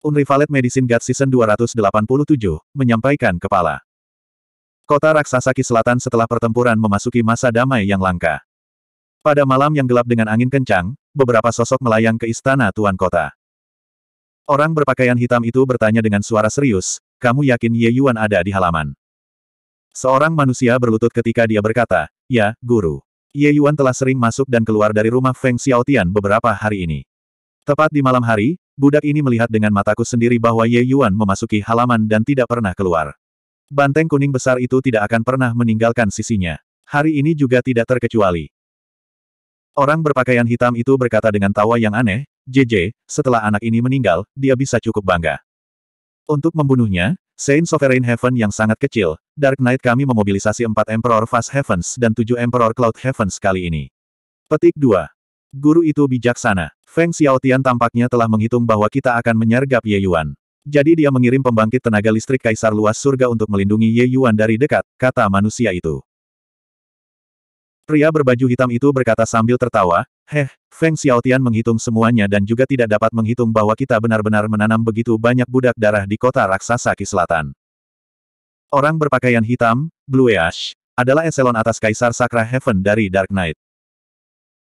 Unrivaled Medicine God Season 287, menyampaikan kepala. Kota Raksasa Ki Selatan setelah pertempuran memasuki masa damai yang langka. Pada malam yang gelap dengan angin kencang, beberapa sosok melayang ke istana Tuan Kota. Orang berpakaian hitam itu bertanya dengan suara serius, kamu yakin Ye Yuan ada di halaman? Seorang manusia berlutut ketika dia berkata, ya, guru. Ye Yuan telah sering masuk dan keluar dari rumah Feng Xiaotian beberapa hari ini. Tepat di malam hari, budak ini melihat dengan mataku sendiri bahwa Ye Yuan memasuki halaman dan tidak pernah keluar. Banteng kuning besar itu tidak akan pernah meninggalkan sisinya. Hari ini juga tidak terkecuali. Orang berpakaian hitam itu berkata dengan tawa yang aneh, JJ, setelah anak ini meninggal, dia bisa cukup bangga. Untuk membunuhnya, Saint Sovereign Heaven yang sangat kecil, Dark Knight kami memobilisasi empat Emperor Fast Heavens dan tujuh Emperor Cloud Heavens kali ini. Petik 2. Guru itu bijaksana. Feng Xiaotian tampaknya telah menghitung bahwa kita akan menyergap Ye Yuan. Jadi dia mengirim pembangkit tenaga listrik kaisar luas surga untuk melindungi Ye Yuan dari dekat, kata manusia itu. Pria berbaju hitam itu berkata sambil tertawa, Heh, Feng Xiaotian menghitung semuanya dan juga tidak dapat menghitung bahwa kita benar-benar menanam begitu banyak budak darah di kota raksasa Ki Selatan. Orang berpakaian hitam, Blue Ash, adalah eselon atas Kaisar Sakra Heaven dari Dark Knight.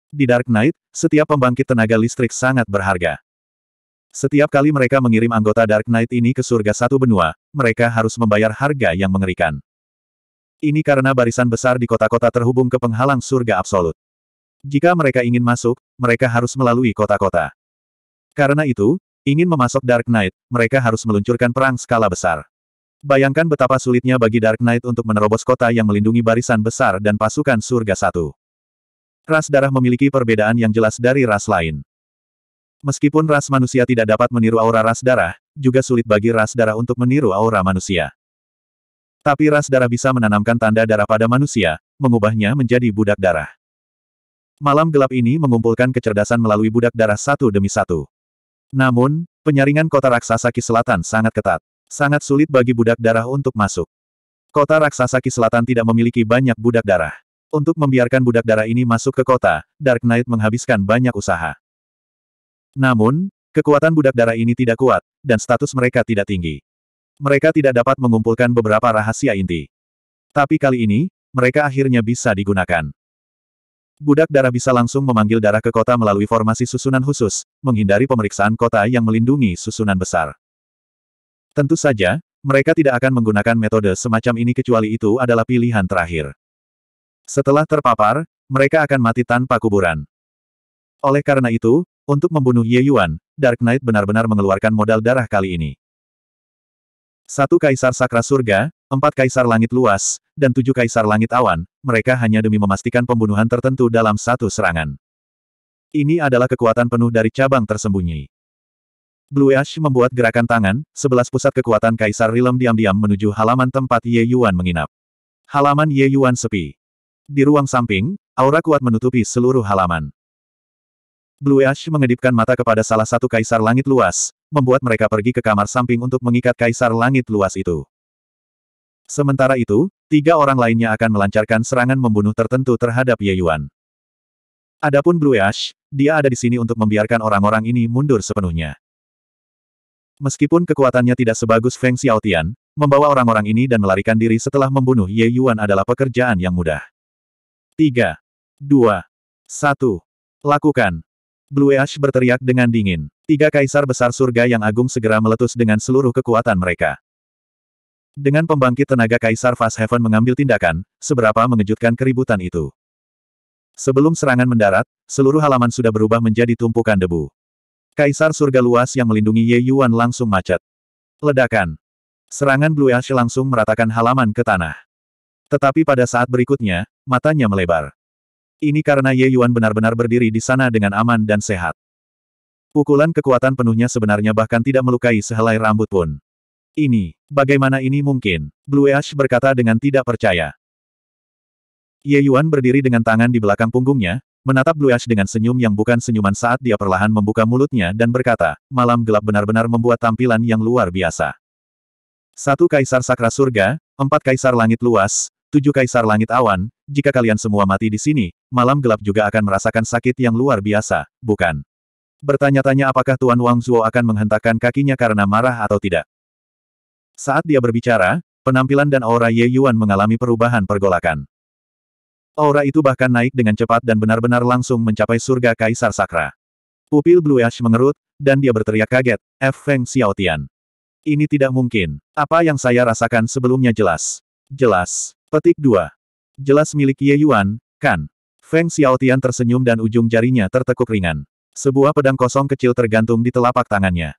Di Dark Knight, setiap pembangkit tenaga listrik sangat berharga. Setiap kali mereka mengirim anggota Dark Knight ini ke surga satu benua, mereka harus membayar harga yang mengerikan. Ini karena barisan besar di kota-kota terhubung ke penghalang surga absolut. Jika mereka ingin masuk, mereka harus melalui kota-kota. Karena itu, ingin memasok Dark Knight, mereka harus meluncurkan perang skala besar. Bayangkan betapa sulitnya bagi Dark Knight untuk menerobos kota yang melindungi barisan besar dan pasukan surga satu. Ras darah memiliki perbedaan yang jelas dari ras lain. Meskipun ras manusia tidak dapat meniru aura ras darah, juga sulit bagi ras darah untuk meniru aura manusia. Tapi ras darah bisa menanamkan tanda darah pada manusia, mengubahnya menjadi budak darah. Malam gelap ini mengumpulkan kecerdasan melalui budak darah satu demi satu. Namun, penyaringan kota raksasa Ki sangat ketat. Sangat sulit bagi budak darah untuk masuk. Kota raksasa Ki tidak memiliki banyak budak darah. Untuk membiarkan budak darah ini masuk ke kota, Dark Knight menghabiskan banyak usaha. Namun, kekuatan budak darah ini tidak kuat, dan status mereka tidak tinggi. Mereka tidak dapat mengumpulkan beberapa rahasia inti. Tapi kali ini, mereka akhirnya bisa digunakan. Budak darah bisa langsung memanggil darah ke kota melalui formasi susunan khusus, menghindari pemeriksaan kota yang melindungi susunan besar. Tentu saja, mereka tidak akan menggunakan metode semacam ini kecuali itu adalah pilihan terakhir. Setelah terpapar, mereka akan mati tanpa kuburan. Oleh karena itu, untuk membunuh Ye Yuan, Dark Knight benar-benar mengeluarkan modal darah kali ini. Satu kaisar sakra surga, empat kaisar langit luas, dan tujuh kaisar langit awan, mereka hanya demi memastikan pembunuhan tertentu dalam satu serangan. Ini adalah kekuatan penuh dari cabang tersembunyi. Blue Ash membuat gerakan tangan, sebelas pusat kekuatan kaisar Rilem diam-diam menuju halaman tempat Ye Yuan menginap. Halaman Ye Yuan sepi. Di ruang samping, aura kuat menutupi seluruh halaman. Blue Ash mengedipkan mata kepada salah satu kaisar langit luas, membuat mereka pergi ke kamar samping untuk mengikat kaisar langit luas itu. Sementara itu, tiga orang lainnya akan melancarkan serangan membunuh tertentu terhadap Ye Yuan. Adapun Blue Ash, dia ada di sini untuk membiarkan orang-orang ini mundur sepenuhnya. Meskipun kekuatannya tidak sebagus Feng Xiaotian, membawa orang-orang ini dan melarikan diri setelah membunuh Ye Yuan adalah pekerjaan yang mudah. 3, 2, 1. Lakukan. Blue Ash berteriak dengan dingin. Tiga kaisar besar surga yang agung segera meletus dengan seluruh kekuatan mereka. Dengan pembangkit tenaga kaisar Fast Heaven mengambil tindakan, seberapa mengejutkan keributan itu. Sebelum serangan mendarat, seluruh halaman sudah berubah menjadi tumpukan debu. Kaisar surga luas yang melindungi Ye Yuan langsung macet. Ledakan. Serangan Blue Ash langsung meratakan halaman ke tanah. Tetapi pada saat berikutnya, matanya melebar. Ini karena Ye Yuan benar-benar berdiri di sana dengan aman dan sehat. Pukulan kekuatan penuhnya sebenarnya bahkan tidak melukai sehelai rambut pun. Ini, bagaimana ini mungkin? Blue Ash berkata dengan tidak percaya. Ye Yuan berdiri dengan tangan di belakang punggungnya, menatap Blue Ash dengan senyum yang bukan senyuman saat dia perlahan membuka mulutnya dan berkata, malam gelap benar-benar membuat tampilan yang luar biasa. Satu kaisar sakra surga, empat kaisar langit luas, Tujuh kaisar langit awan, jika kalian semua mati di sini, malam gelap juga akan merasakan sakit yang luar biasa, bukan? Bertanya-tanya apakah Tuan Wang Zuo akan menghentakkan kakinya karena marah atau tidak. Saat dia berbicara, penampilan dan aura Ye Yuan mengalami perubahan pergolakan. Aura itu bahkan naik dengan cepat dan benar-benar langsung mencapai surga Kaisar Sakra. Pupil Blue Ash mengerut, dan dia berteriak kaget, F. Feng Xiaotian. Ini tidak mungkin. Apa yang saya rasakan sebelumnya jelas. Jelas. Petik 2. Jelas milik Ye Yuan, kan? Feng Xiaotian tersenyum dan ujung jarinya tertekuk ringan. Sebuah pedang kosong kecil tergantung di telapak tangannya.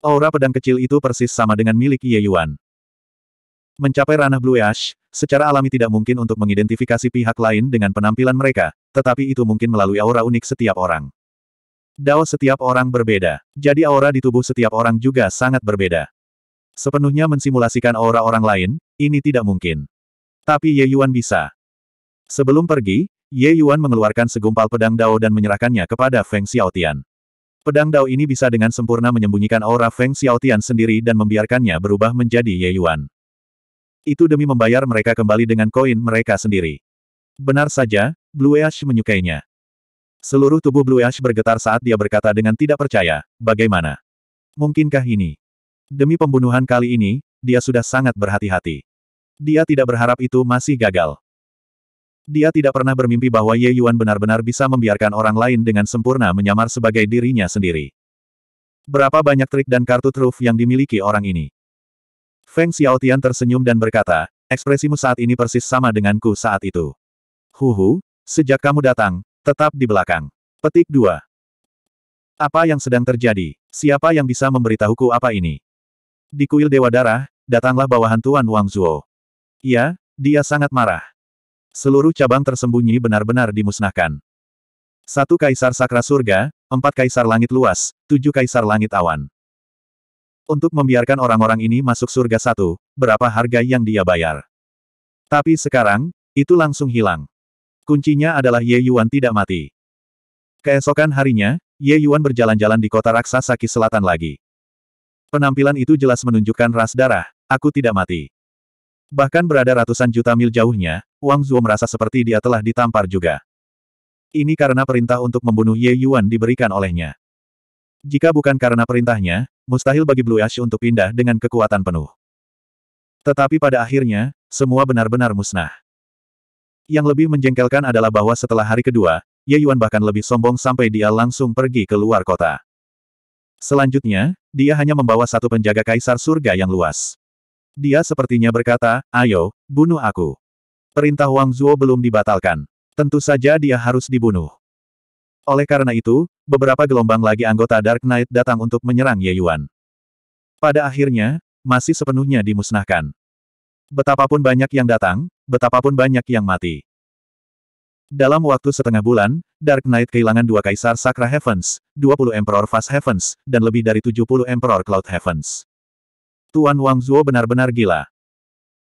Aura pedang kecil itu persis sama dengan milik Ye Yuan. Mencapai ranah Blue Ash, secara alami tidak mungkin untuk mengidentifikasi pihak lain dengan penampilan mereka, tetapi itu mungkin melalui aura unik setiap orang. Dao setiap orang berbeda, jadi aura di tubuh setiap orang juga sangat berbeda. Sepenuhnya mensimulasikan aura orang lain, ini tidak mungkin. Tapi Ye Yuan bisa. Sebelum pergi, Ye Yuan mengeluarkan segumpal pedang Dao dan menyerahkannya kepada Feng Xiaotian. Pedang Dao ini bisa dengan sempurna menyembunyikan aura Feng Xiaotian sendiri dan membiarkannya berubah menjadi Ye Yuan. Itu demi membayar mereka kembali dengan koin mereka sendiri. Benar saja, Blue Ash menyukainya. Seluruh tubuh Blue Ash bergetar saat dia berkata dengan tidak percaya, bagaimana? Mungkinkah ini? Demi pembunuhan kali ini, dia sudah sangat berhati-hati. Dia tidak berharap itu masih gagal. Dia tidak pernah bermimpi bahwa Ye Yuan benar-benar bisa membiarkan orang lain dengan sempurna menyamar sebagai dirinya sendiri. Berapa banyak trik dan kartu truf yang dimiliki orang ini? Feng Xiaotian tersenyum dan berkata, ekspresimu saat ini persis sama denganku saat itu. Huhu, sejak kamu datang, tetap di belakang. Petik 2. Apa yang sedang terjadi? Siapa yang bisa memberitahuku apa ini? Di kuil Dewa Darah, datanglah bawahan Tuan Wang Zuo. Ya, dia sangat marah. Seluruh cabang tersembunyi benar-benar dimusnahkan. Satu kaisar sakra surga, empat kaisar langit luas, tujuh kaisar langit awan. Untuk membiarkan orang-orang ini masuk surga satu, berapa harga yang dia bayar. Tapi sekarang, itu langsung hilang. Kuncinya adalah Ye Yuan tidak mati. Keesokan harinya, Ye Yuan berjalan-jalan di kota raksasa Ki Selatan lagi. Penampilan itu jelas menunjukkan ras darah, aku tidak mati. Bahkan berada ratusan juta mil jauhnya, Wang Zhuo merasa seperti dia telah ditampar juga. Ini karena perintah untuk membunuh Ye Yuan diberikan olehnya. Jika bukan karena perintahnya, mustahil bagi Blue Ash untuk pindah dengan kekuatan penuh. Tetapi pada akhirnya, semua benar-benar musnah. Yang lebih menjengkelkan adalah bahwa setelah hari kedua, Ye Yuan bahkan lebih sombong sampai dia langsung pergi ke luar kota. Selanjutnya, dia hanya membawa satu penjaga kaisar surga yang luas. Dia sepertinya berkata, ayo, bunuh aku. Perintah Wang Zuo belum dibatalkan. Tentu saja dia harus dibunuh. Oleh karena itu, beberapa gelombang lagi anggota Dark Knight datang untuk menyerang Ye Yuan. Pada akhirnya, masih sepenuhnya dimusnahkan. Betapapun banyak yang datang, betapapun banyak yang mati. Dalam waktu setengah bulan, Dark Knight kehilangan dua kaisar Sakra Heavens, 20 Emperor Fast Heavens, dan lebih dari 70 Emperor Cloud Heavens. Tuan Wang Zuo benar-benar gila.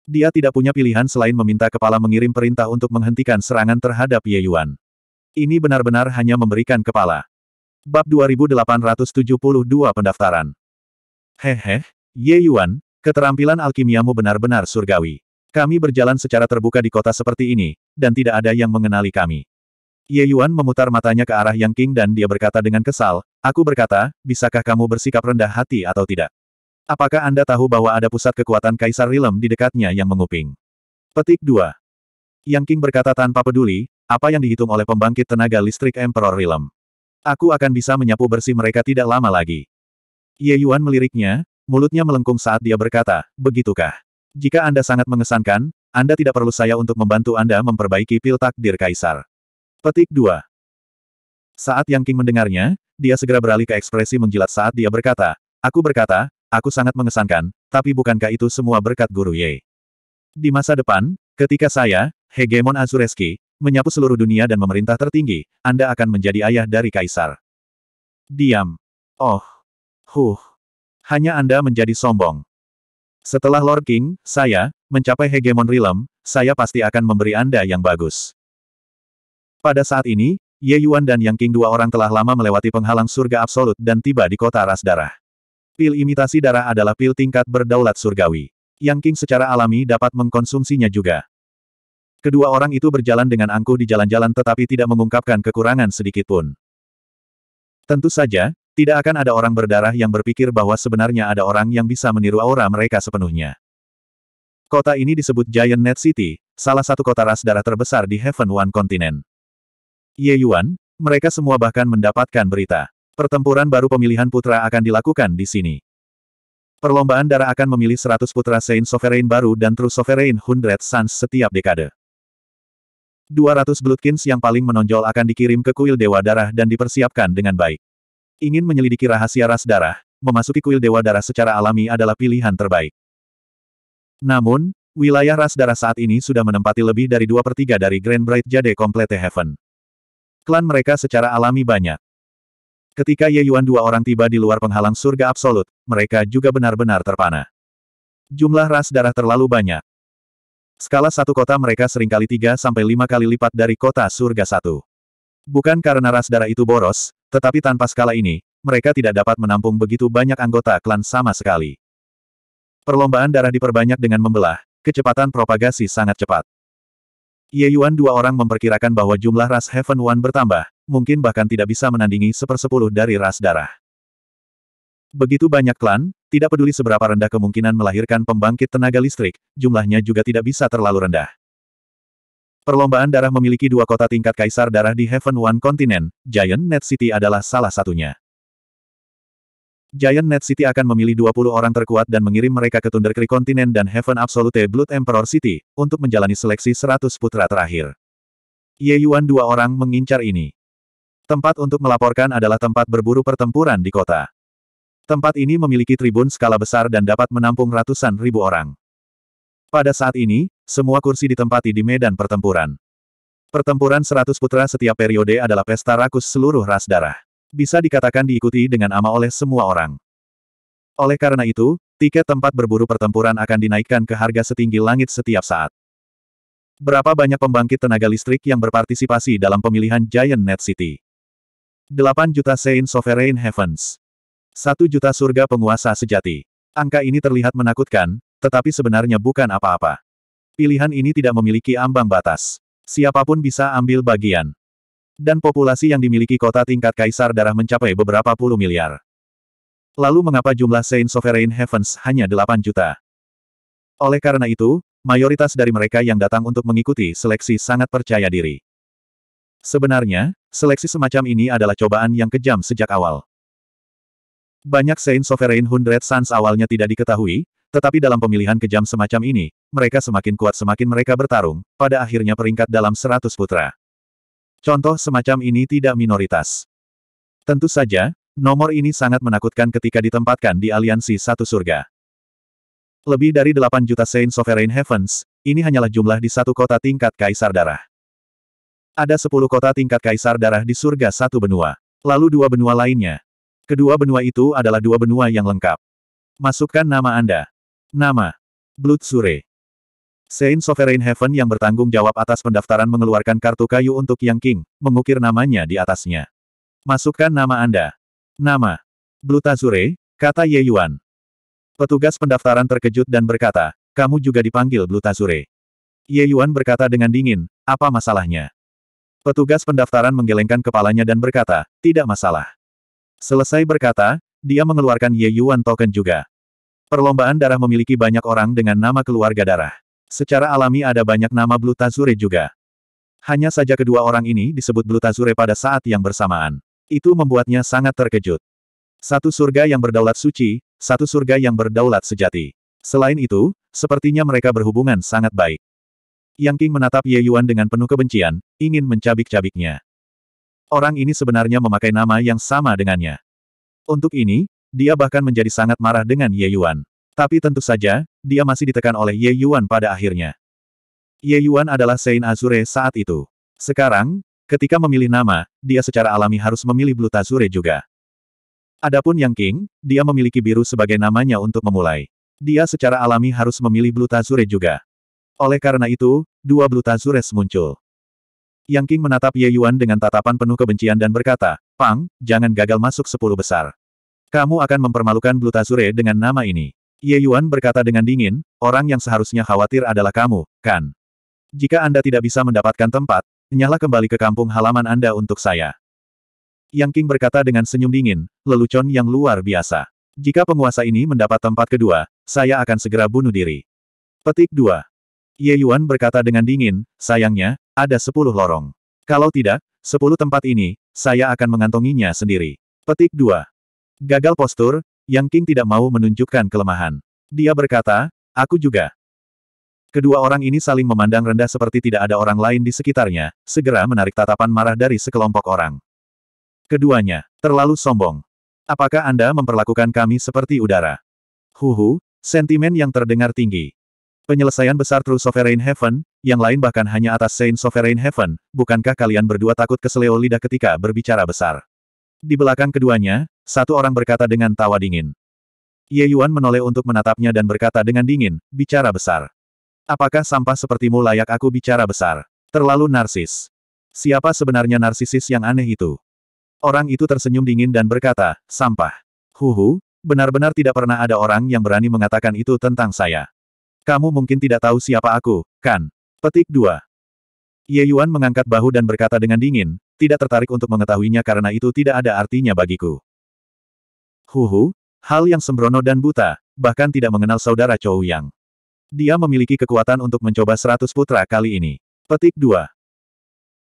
Dia tidak punya pilihan selain meminta kepala mengirim perintah untuk menghentikan serangan terhadap Ye Yuan. Ini benar-benar hanya memberikan kepala. Bab 2872 Pendaftaran Hehe, Ye Yuan, keterampilan alkimiamu benar-benar surgawi. Kami berjalan secara terbuka di kota seperti ini, dan tidak ada yang mengenali kami. Ye Yuan memutar matanya ke arah Yang King dan dia berkata dengan kesal, Aku berkata, bisakah kamu bersikap rendah hati atau tidak? Apakah Anda tahu bahwa ada pusat kekuatan Kaisar Rilem di dekatnya yang menguping? Petik 2. Yang King berkata tanpa peduli, apa yang dihitung oleh pembangkit tenaga listrik Emperor Rilem. Aku akan bisa menyapu bersih mereka tidak lama lagi. Ye Yuan meliriknya, mulutnya melengkung saat dia berkata, begitukah? Jika Anda sangat mengesankan, Anda tidak perlu saya untuk membantu Anda memperbaiki pil takdir Kaisar. Petik 2. Saat Yang King mendengarnya, dia segera beralih ke ekspresi menjilat saat dia berkata, Aku berkata, Aku sangat mengesankan, tapi bukankah itu semua berkat Guru Ye? Di masa depan, ketika saya, Hegemon Azureski, menyapu seluruh dunia dan memerintah tertinggi, Anda akan menjadi ayah dari Kaisar. Diam. Oh. Huh. Hanya Anda menjadi sombong. Setelah Lord King, saya, mencapai Hegemon Realm, saya pasti akan memberi Anda yang bagus. Pada saat ini, Ye Yuan dan Yang King dua orang telah lama melewati penghalang surga absolut dan tiba di kota ras darah. Pil imitasi darah adalah pil tingkat berdaulat surgawi. Yang King secara alami dapat mengkonsumsinya juga. Kedua orang itu berjalan dengan angkuh di jalan-jalan tetapi tidak mengungkapkan kekurangan sedikit pun. Tentu saja, tidak akan ada orang berdarah yang berpikir bahwa sebenarnya ada orang yang bisa meniru aura mereka sepenuhnya. Kota ini disebut Giant Net City, salah satu kota ras darah terbesar di Heaven One Continent. Ye Yuan, mereka semua bahkan mendapatkan berita. Pertempuran baru pemilihan putra akan dilakukan di sini. Perlombaan darah akan memilih 100 putra Saint Sovereign baru dan True Sovereign Hundred Sons setiap dekade. 200 Bloodkins yang paling menonjol akan dikirim ke kuil Dewa Darah dan dipersiapkan dengan baik. Ingin menyelidiki rahasia ras darah, memasuki kuil Dewa Darah secara alami adalah pilihan terbaik. Namun, wilayah ras darah saat ini sudah menempati lebih dari 2 per 3 dari Grand Bright Jade Complete Heaven. Klan mereka secara alami banyak. Ketika Ye Yuan dua orang tiba di luar penghalang surga absolut, mereka juga benar-benar terpana. Jumlah ras darah terlalu banyak. Skala satu kota mereka seringkali tiga sampai lima kali lipat dari kota surga satu. Bukan karena ras darah itu boros, tetapi tanpa skala ini, mereka tidak dapat menampung begitu banyak anggota klan sama sekali. Perlombaan darah diperbanyak dengan membelah, kecepatan propagasi sangat cepat. Ye Yuan dua orang memperkirakan bahwa jumlah ras Heaven One bertambah, mungkin bahkan tidak bisa menandingi sepersepuluh dari ras darah. Begitu banyak klan, tidak peduli seberapa rendah kemungkinan melahirkan pembangkit tenaga listrik, jumlahnya juga tidak bisa terlalu rendah. Perlombaan darah memiliki dua kota tingkat kaisar darah di Heaven One Continent, Giant Net City adalah salah satunya. Giant Net City akan memilih 20 orang terkuat dan mengirim mereka ke Thunder Creek Continent dan Heaven Absolute Blood Emperor City, untuk menjalani seleksi 100 putra terakhir. Ye Yuan dua orang mengincar ini. Tempat untuk melaporkan adalah tempat berburu pertempuran di kota. Tempat ini memiliki tribun skala besar dan dapat menampung ratusan ribu orang. Pada saat ini, semua kursi ditempati di medan pertempuran. Pertempuran seratus putra setiap periode adalah pesta rakus seluruh ras darah. Bisa dikatakan diikuti dengan ama oleh semua orang. Oleh karena itu, tiket tempat berburu pertempuran akan dinaikkan ke harga setinggi langit setiap saat. Berapa banyak pembangkit tenaga listrik yang berpartisipasi dalam pemilihan Giant Net City? 8 juta Saint Sovereign Heavens. 1 juta surga penguasa sejati. Angka ini terlihat menakutkan, tetapi sebenarnya bukan apa-apa. Pilihan ini tidak memiliki ambang batas. Siapapun bisa ambil bagian. Dan populasi yang dimiliki kota tingkat kaisar darah mencapai beberapa puluh miliar. Lalu mengapa jumlah Saint Sovereign Heavens hanya 8 juta? Oleh karena itu, mayoritas dari mereka yang datang untuk mengikuti seleksi sangat percaya diri. Sebenarnya, seleksi semacam ini adalah cobaan yang kejam sejak awal. Banyak Saint Sovereign Hundred Sons awalnya tidak diketahui, tetapi dalam pemilihan kejam semacam ini, mereka semakin kuat semakin mereka bertarung, pada akhirnya peringkat dalam seratus putra. Contoh semacam ini tidak minoritas. Tentu saja, nomor ini sangat menakutkan ketika ditempatkan di aliansi satu surga. Lebih dari 8 juta Saint Sovereign Heavens, ini hanyalah jumlah di satu kota tingkat kaisar darah. Ada sepuluh kota tingkat kaisar darah di surga satu benua. Lalu dua benua lainnya. Kedua benua itu adalah dua benua yang lengkap. Masukkan nama Anda. Nama. Blood Sure. Saint Sovereign Heaven yang bertanggung jawab atas pendaftaran mengeluarkan kartu kayu untuk Yang King, mengukir namanya di atasnya. Masukkan nama Anda. Nama. Blutazure, kata Ye Yuan. Petugas pendaftaran terkejut dan berkata, kamu juga dipanggil Blutazure. Ye Yuan berkata dengan dingin, apa masalahnya? Petugas pendaftaran menggelengkan kepalanya dan berkata, tidak masalah. Selesai berkata, dia mengeluarkan Ye Yuan token juga. Perlombaan darah memiliki banyak orang dengan nama keluarga darah. Secara alami ada banyak nama Blue Tazure juga. Hanya saja kedua orang ini disebut Blue Tazure pada saat yang bersamaan. Itu membuatnya sangat terkejut. Satu surga yang berdaulat suci, satu surga yang berdaulat sejati. Selain itu, sepertinya mereka berhubungan sangat baik. Yang King menatap Ye Yuan dengan penuh kebencian, ingin mencabik-cabiknya. Orang ini sebenarnya memakai nama yang sama dengannya. Untuk ini, dia bahkan menjadi sangat marah dengan Ye Yuan. Tapi tentu saja, dia masih ditekan oleh Ye Yuan pada akhirnya. Ye Yuan adalah Sein Azure saat itu. Sekarang, ketika memilih nama, dia secara alami harus memilih Blue Tazure juga. Adapun Yang King, dia memiliki biru sebagai namanya untuk memulai. Dia secara alami harus memilih Blue Tazure juga. Oleh karena itu, dua Bluta Zures muncul. Yang King menatap Ye Yuan dengan tatapan penuh kebencian dan berkata, Pang, jangan gagal masuk sepuluh besar. Kamu akan mempermalukan Bluta Zure dengan nama ini. Ye Yuan berkata dengan dingin, orang yang seharusnya khawatir adalah kamu, kan? Jika Anda tidak bisa mendapatkan tempat, nyala kembali ke kampung halaman Anda untuk saya. Yang King berkata dengan senyum dingin, lelucon yang luar biasa. Jika penguasa ini mendapat tempat kedua, saya akan segera bunuh diri. Petik 2. Ye Yuan berkata dengan dingin, sayangnya, ada sepuluh lorong. Kalau tidak, sepuluh tempat ini, saya akan mengantonginya sendiri. Petik 2. Gagal postur, Yang King tidak mau menunjukkan kelemahan. Dia berkata, aku juga. Kedua orang ini saling memandang rendah seperti tidak ada orang lain di sekitarnya, segera menarik tatapan marah dari sekelompok orang. Keduanya, terlalu sombong. Apakah Anda memperlakukan kami seperti udara? Huhu, sentimen yang terdengar tinggi. Penyelesaian besar True Sovereign Heaven, yang lain bahkan hanya atas Saint Sovereign Heaven, bukankah kalian berdua takut keseleo lidah ketika berbicara besar? Di belakang keduanya, satu orang berkata dengan tawa dingin. Ye Yuan menoleh untuk menatapnya dan berkata dengan dingin, bicara besar. Apakah sampah sepertimu layak aku bicara besar? Terlalu narsis. Siapa sebenarnya narsisis yang aneh itu? Orang itu tersenyum dingin dan berkata, sampah. Huhu, benar-benar tidak pernah ada orang yang berani mengatakan itu tentang saya. Kamu mungkin tidak tahu siapa aku, kan? Petik 2. Ye Yuan mengangkat bahu dan berkata dengan dingin, tidak tertarik untuk mengetahuinya karena itu tidak ada artinya bagiku. Huhu, hal yang sembrono dan buta, bahkan tidak mengenal saudara Chou Yang. Dia memiliki kekuatan untuk mencoba seratus putra kali ini. Petik 2.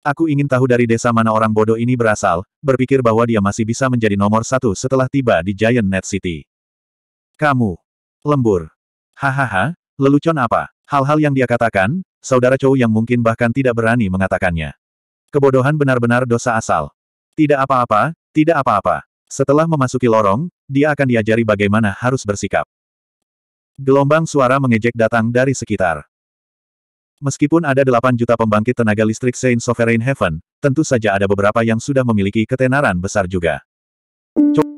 Aku ingin tahu dari desa mana orang bodoh ini berasal, berpikir bahwa dia masih bisa menjadi nomor satu setelah tiba di Giant Net City. Kamu. Lembur. Hahaha, Lelucon apa? Hal-hal yang dia katakan, saudara cowok yang mungkin bahkan tidak berani mengatakannya. Kebodohan benar-benar dosa asal. Tidak apa-apa, tidak apa-apa. Setelah memasuki lorong, dia akan diajari bagaimana harus bersikap. Gelombang suara mengejek datang dari sekitar. Meskipun ada 8 juta pembangkit tenaga listrik Saint Sovereign Heaven, tentu saja ada beberapa yang sudah memiliki ketenaran besar juga. Cuk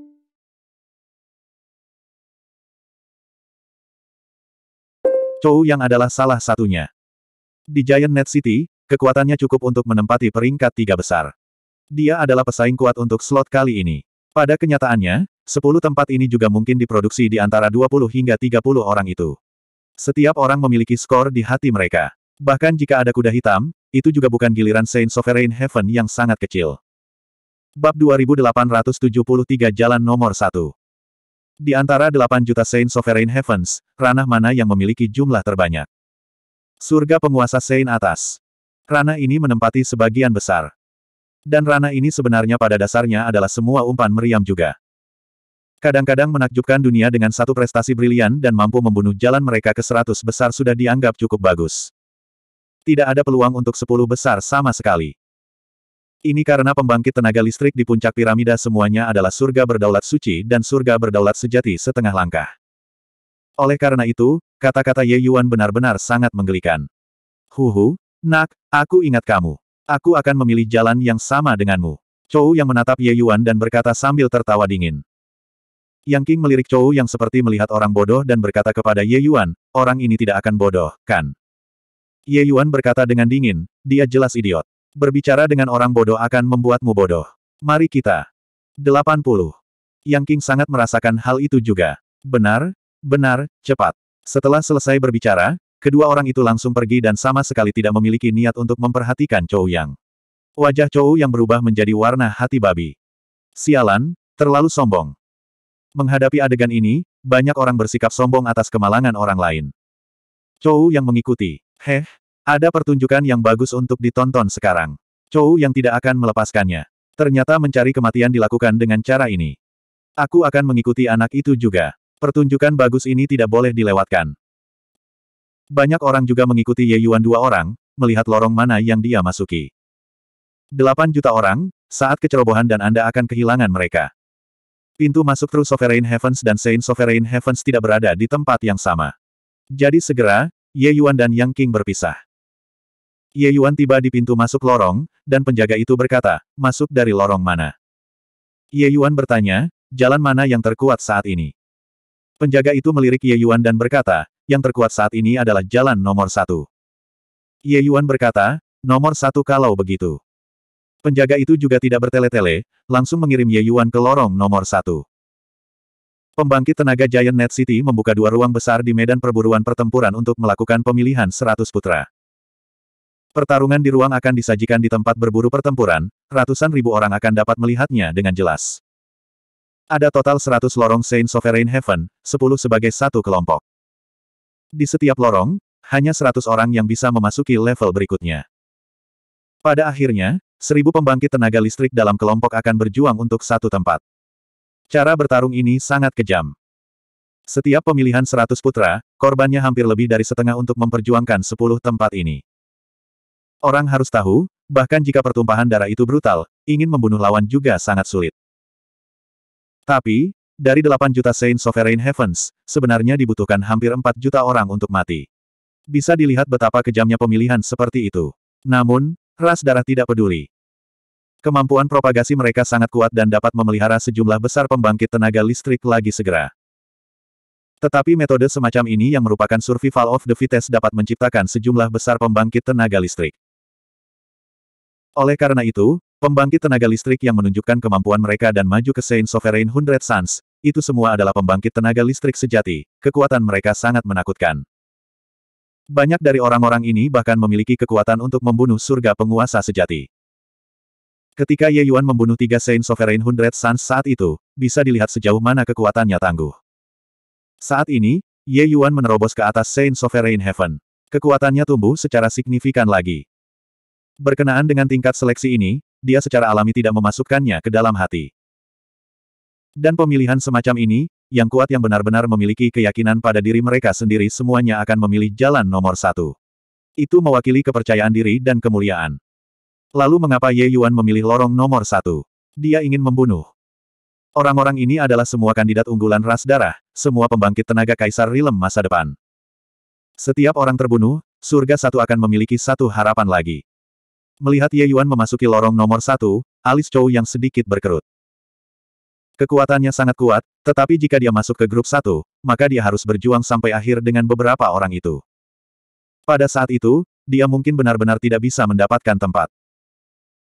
Chou Yang adalah salah satunya. Di Giant Net City, kekuatannya cukup untuk menempati peringkat tiga besar. Dia adalah pesaing kuat untuk slot kali ini. Pada kenyataannya, 10 tempat ini juga mungkin diproduksi di antara 20 hingga 30 orang itu. Setiap orang memiliki skor di hati mereka. Bahkan jika ada kuda hitam, itu juga bukan giliran Saint Sovereign Heaven yang sangat kecil. Bab 2873 Jalan Nomor 1 di antara 8 juta Saint Sovereign Heavens, ranah mana yang memiliki jumlah terbanyak? Surga penguasa Saint atas. Ranah ini menempati sebagian besar. Dan ranah ini sebenarnya pada dasarnya adalah semua umpan meriam juga. Kadang-kadang menakjubkan dunia dengan satu prestasi brilian dan mampu membunuh jalan mereka ke seratus besar sudah dianggap cukup bagus. Tidak ada peluang untuk sepuluh besar sama sekali. Ini karena pembangkit tenaga listrik di puncak piramida semuanya adalah surga berdaulat suci dan surga berdaulat sejati setengah langkah. Oleh karena itu, kata-kata Ye Yuan benar-benar sangat menggelikan. Huhu, nak, aku ingat kamu. Aku akan memilih jalan yang sama denganmu. Chou yang menatap Ye Yuan dan berkata sambil tertawa dingin. Yang King melirik Chou yang seperti melihat orang bodoh dan berkata kepada Ye Yuan, orang ini tidak akan bodoh, kan? Ye Yuan berkata dengan dingin, dia jelas idiot. Berbicara dengan orang bodoh akan membuatmu bodoh. Mari kita. 80. Yang King sangat merasakan hal itu juga. Benar, benar, cepat. Setelah selesai berbicara, kedua orang itu langsung pergi dan sama sekali tidak memiliki niat untuk memperhatikan Chou Yang. Wajah Chou Yang berubah menjadi warna hati babi. Sialan, terlalu sombong. Menghadapi adegan ini, banyak orang bersikap sombong atas kemalangan orang lain. Chou Yang mengikuti. Heh, ada pertunjukan yang bagus untuk ditonton sekarang. Chou yang tidak akan melepaskannya. Ternyata mencari kematian dilakukan dengan cara ini. Aku akan mengikuti anak itu juga. Pertunjukan bagus ini tidak boleh dilewatkan. Banyak orang juga mengikuti Ye Yuan dua orang, melihat lorong mana yang dia masuki. Delapan juta orang, saat kecerobohan dan Anda akan kehilangan mereka. Pintu masuk True Sovereign Heavens dan Saint Sovereign Heavens tidak berada di tempat yang sama. Jadi segera, Ye Yuan dan Yang King berpisah. Ye Yuan tiba di pintu masuk lorong, dan penjaga itu berkata, masuk dari lorong mana? Ye Yuan bertanya, jalan mana yang terkuat saat ini? Penjaga itu melirik Ye Yuan dan berkata, yang terkuat saat ini adalah jalan nomor satu. Ye Yuan berkata, nomor satu kalau begitu. Penjaga itu juga tidak bertele-tele, langsung mengirim Ye Yuan ke lorong nomor satu. Pembangkit tenaga Giant Net City membuka dua ruang besar di medan perburuan pertempuran untuk melakukan pemilihan seratus putra. Pertarungan di ruang akan disajikan di tempat berburu pertempuran, ratusan ribu orang akan dapat melihatnya dengan jelas. Ada total 100 lorong Saint Sovereign Heaven, 10 sebagai satu kelompok. Di setiap lorong, hanya 100 orang yang bisa memasuki level berikutnya. Pada akhirnya, seribu pembangkit tenaga listrik dalam kelompok akan berjuang untuk satu tempat. Cara bertarung ini sangat kejam. Setiap pemilihan 100 putra, korbannya hampir lebih dari setengah untuk memperjuangkan 10 tempat ini. Orang harus tahu, bahkan jika pertumpahan darah itu brutal, ingin membunuh lawan juga sangat sulit. Tapi, dari 8 juta Saint Sovereign Heavens, sebenarnya dibutuhkan hampir 4 juta orang untuk mati. Bisa dilihat betapa kejamnya pemilihan seperti itu. Namun, ras darah tidak peduli. Kemampuan propagasi mereka sangat kuat dan dapat memelihara sejumlah besar pembangkit tenaga listrik lagi segera. Tetapi metode semacam ini yang merupakan survival of the fittest dapat menciptakan sejumlah besar pembangkit tenaga listrik. Oleh karena itu, pembangkit tenaga listrik yang menunjukkan kemampuan mereka dan maju ke Saint Sovereign Hundred Suns, itu semua adalah pembangkit tenaga listrik sejati, kekuatan mereka sangat menakutkan. Banyak dari orang-orang ini bahkan memiliki kekuatan untuk membunuh surga penguasa sejati. Ketika Ye Yuan membunuh tiga Saint Sovereign Hundred Suns saat itu, bisa dilihat sejauh mana kekuatannya tangguh. Saat ini, Ye Yuan menerobos ke atas Saint Sovereign Heaven. Kekuatannya tumbuh secara signifikan lagi. Berkenaan dengan tingkat seleksi ini, dia secara alami tidak memasukkannya ke dalam hati. Dan pemilihan semacam ini, yang kuat yang benar-benar memiliki keyakinan pada diri mereka sendiri semuanya akan memilih jalan nomor satu. Itu mewakili kepercayaan diri dan kemuliaan. Lalu mengapa Ye Yuan memilih lorong nomor satu? Dia ingin membunuh. Orang-orang ini adalah semua kandidat unggulan ras darah, semua pembangkit tenaga kaisar rilem masa depan. Setiap orang terbunuh, surga satu akan memiliki satu harapan lagi. Melihat Ye Yuan memasuki lorong nomor satu, alis Chou yang sedikit berkerut. Kekuatannya sangat kuat, tetapi jika dia masuk ke grup satu, maka dia harus berjuang sampai akhir dengan beberapa orang itu. Pada saat itu, dia mungkin benar-benar tidak bisa mendapatkan tempat.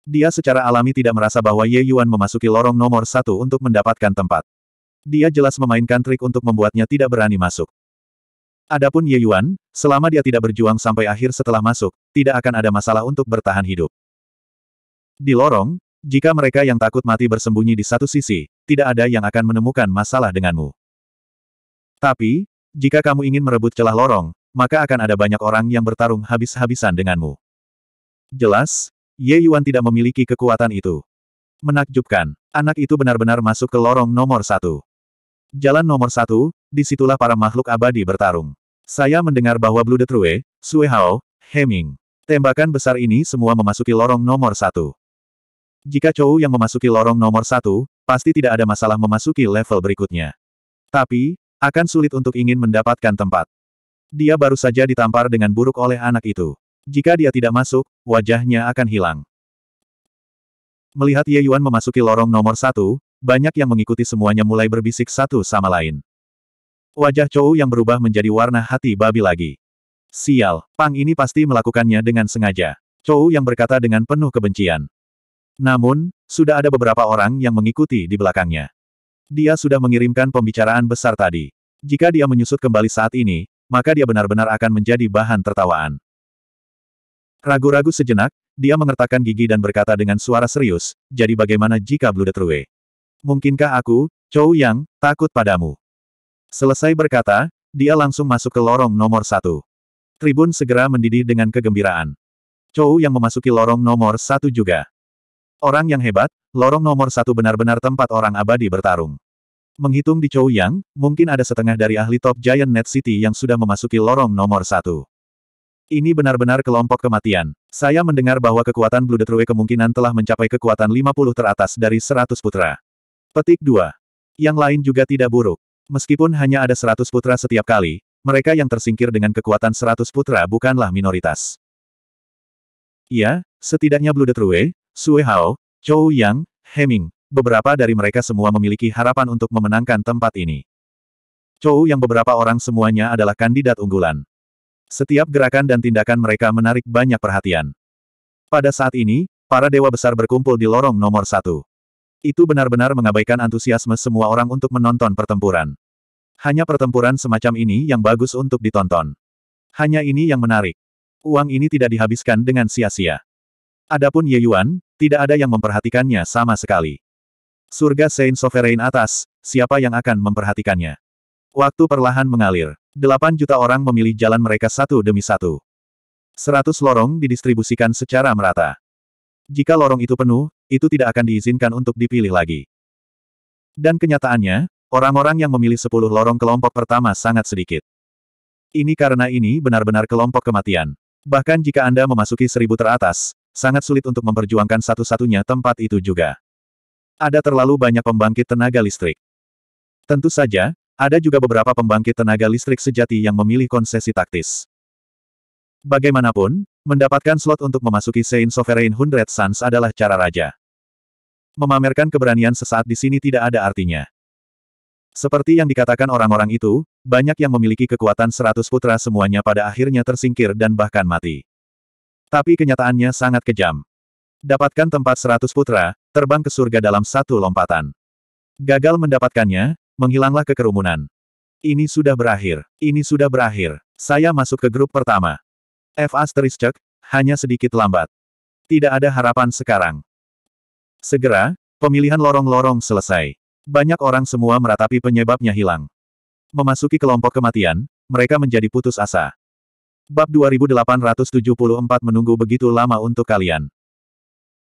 Dia secara alami tidak merasa bahwa Ye Yuan memasuki lorong nomor satu untuk mendapatkan tempat. Dia jelas memainkan trik untuk membuatnya tidak berani masuk. Adapun Ye Yuan, selama dia tidak berjuang sampai akhir setelah masuk, tidak akan ada masalah untuk bertahan hidup. Di lorong, jika mereka yang takut mati bersembunyi di satu sisi, tidak ada yang akan menemukan masalah denganmu. Tapi, jika kamu ingin merebut celah lorong, maka akan ada banyak orang yang bertarung habis-habisan denganmu. Jelas, Ye Yuan tidak memiliki kekuatan itu. Menakjubkan, anak itu benar-benar masuk ke lorong nomor satu. Jalan nomor satu, disitulah para makhluk abadi bertarung. Saya mendengar bahwa Blue Detrue, Sue Hao, Heming. Tembakan besar ini semua memasuki lorong nomor satu. Jika Chou yang memasuki lorong nomor satu, pasti tidak ada masalah memasuki level berikutnya. Tapi, akan sulit untuk ingin mendapatkan tempat. Dia baru saja ditampar dengan buruk oleh anak itu. Jika dia tidak masuk, wajahnya akan hilang. Melihat Ye Yuan memasuki lorong nomor satu, banyak yang mengikuti semuanya mulai berbisik satu sama lain. Wajah Chou yang berubah menjadi warna hati babi lagi. Sial, Pang ini pasti melakukannya dengan sengaja. Chou yang berkata dengan penuh kebencian. Namun, sudah ada beberapa orang yang mengikuti di belakangnya. Dia sudah mengirimkan pembicaraan besar tadi. Jika dia menyusut kembali saat ini, maka dia benar-benar akan menjadi bahan tertawaan. Ragu-ragu sejenak, dia mengertakkan gigi dan berkata dengan suara serius, jadi bagaimana jika Blue detruwe? Mungkinkah aku, Chou Yang, takut padamu? Selesai berkata, dia langsung masuk ke lorong nomor satu. Tribun segera mendidih dengan kegembiraan. Chou Yang memasuki lorong nomor satu juga. Orang yang hebat, lorong nomor satu benar-benar tempat orang abadi bertarung. Menghitung di Chou Yang, mungkin ada setengah dari ahli top Giant Net City yang sudah memasuki lorong nomor satu. Ini benar-benar kelompok kematian. Saya mendengar bahwa kekuatan Blue Detroit kemungkinan telah mencapai kekuatan 50 teratas dari 100 putra. Petik 2. Yang lain juga tidak buruk. Meskipun hanya ada 100 putra setiap kali, mereka yang tersingkir dengan kekuatan 100 putra bukanlah minoritas. Ya, setidaknya Blue Detrue, Sue Hao, Chou Yang, Heming, beberapa dari mereka semua memiliki harapan untuk memenangkan tempat ini. Chou yang beberapa orang semuanya adalah kandidat unggulan. Setiap gerakan dan tindakan mereka menarik banyak perhatian. Pada saat ini, para dewa besar berkumpul di lorong nomor satu. Itu benar-benar mengabaikan antusiasme semua orang untuk menonton pertempuran. Hanya pertempuran semacam ini yang bagus untuk ditonton. Hanya ini yang menarik. Uang ini tidak dihabiskan dengan sia-sia. Adapun Ye Yuan, tidak ada yang memperhatikannya sama sekali. Surga Saint Sovereign atas, siapa yang akan memperhatikannya? Waktu perlahan mengalir. Delapan juta orang memilih jalan mereka satu demi satu. Seratus lorong didistribusikan secara merata. Jika lorong itu penuh, itu tidak akan diizinkan untuk dipilih lagi. Dan kenyataannya, orang-orang yang memilih sepuluh lorong kelompok pertama sangat sedikit. Ini karena ini benar-benar kelompok kematian. Bahkan jika Anda memasuki seribu teratas, sangat sulit untuk memperjuangkan satu-satunya tempat itu juga. Ada terlalu banyak pembangkit tenaga listrik. Tentu saja, ada juga beberapa pembangkit tenaga listrik sejati yang memilih konsesi taktis. Bagaimanapun, Mendapatkan slot untuk memasuki Saint Sovereign Hundred Suns adalah cara raja. Memamerkan keberanian sesaat di sini tidak ada artinya. Seperti yang dikatakan orang-orang itu, banyak yang memiliki kekuatan seratus putra semuanya pada akhirnya tersingkir dan bahkan mati. Tapi kenyataannya sangat kejam. Dapatkan tempat seratus putra, terbang ke surga dalam satu lompatan. Gagal mendapatkannya, menghilanglah kekerumunan. Ini sudah berakhir, ini sudah berakhir. Saya masuk ke grup pertama. F cek, hanya sedikit lambat. Tidak ada harapan sekarang. Segera, pemilihan lorong-lorong selesai. Banyak orang semua meratapi penyebabnya hilang. Memasuki kelompok kematian, mereka menjadi putus asa. Bab 2874 menunggu begitu lama untuk kalian.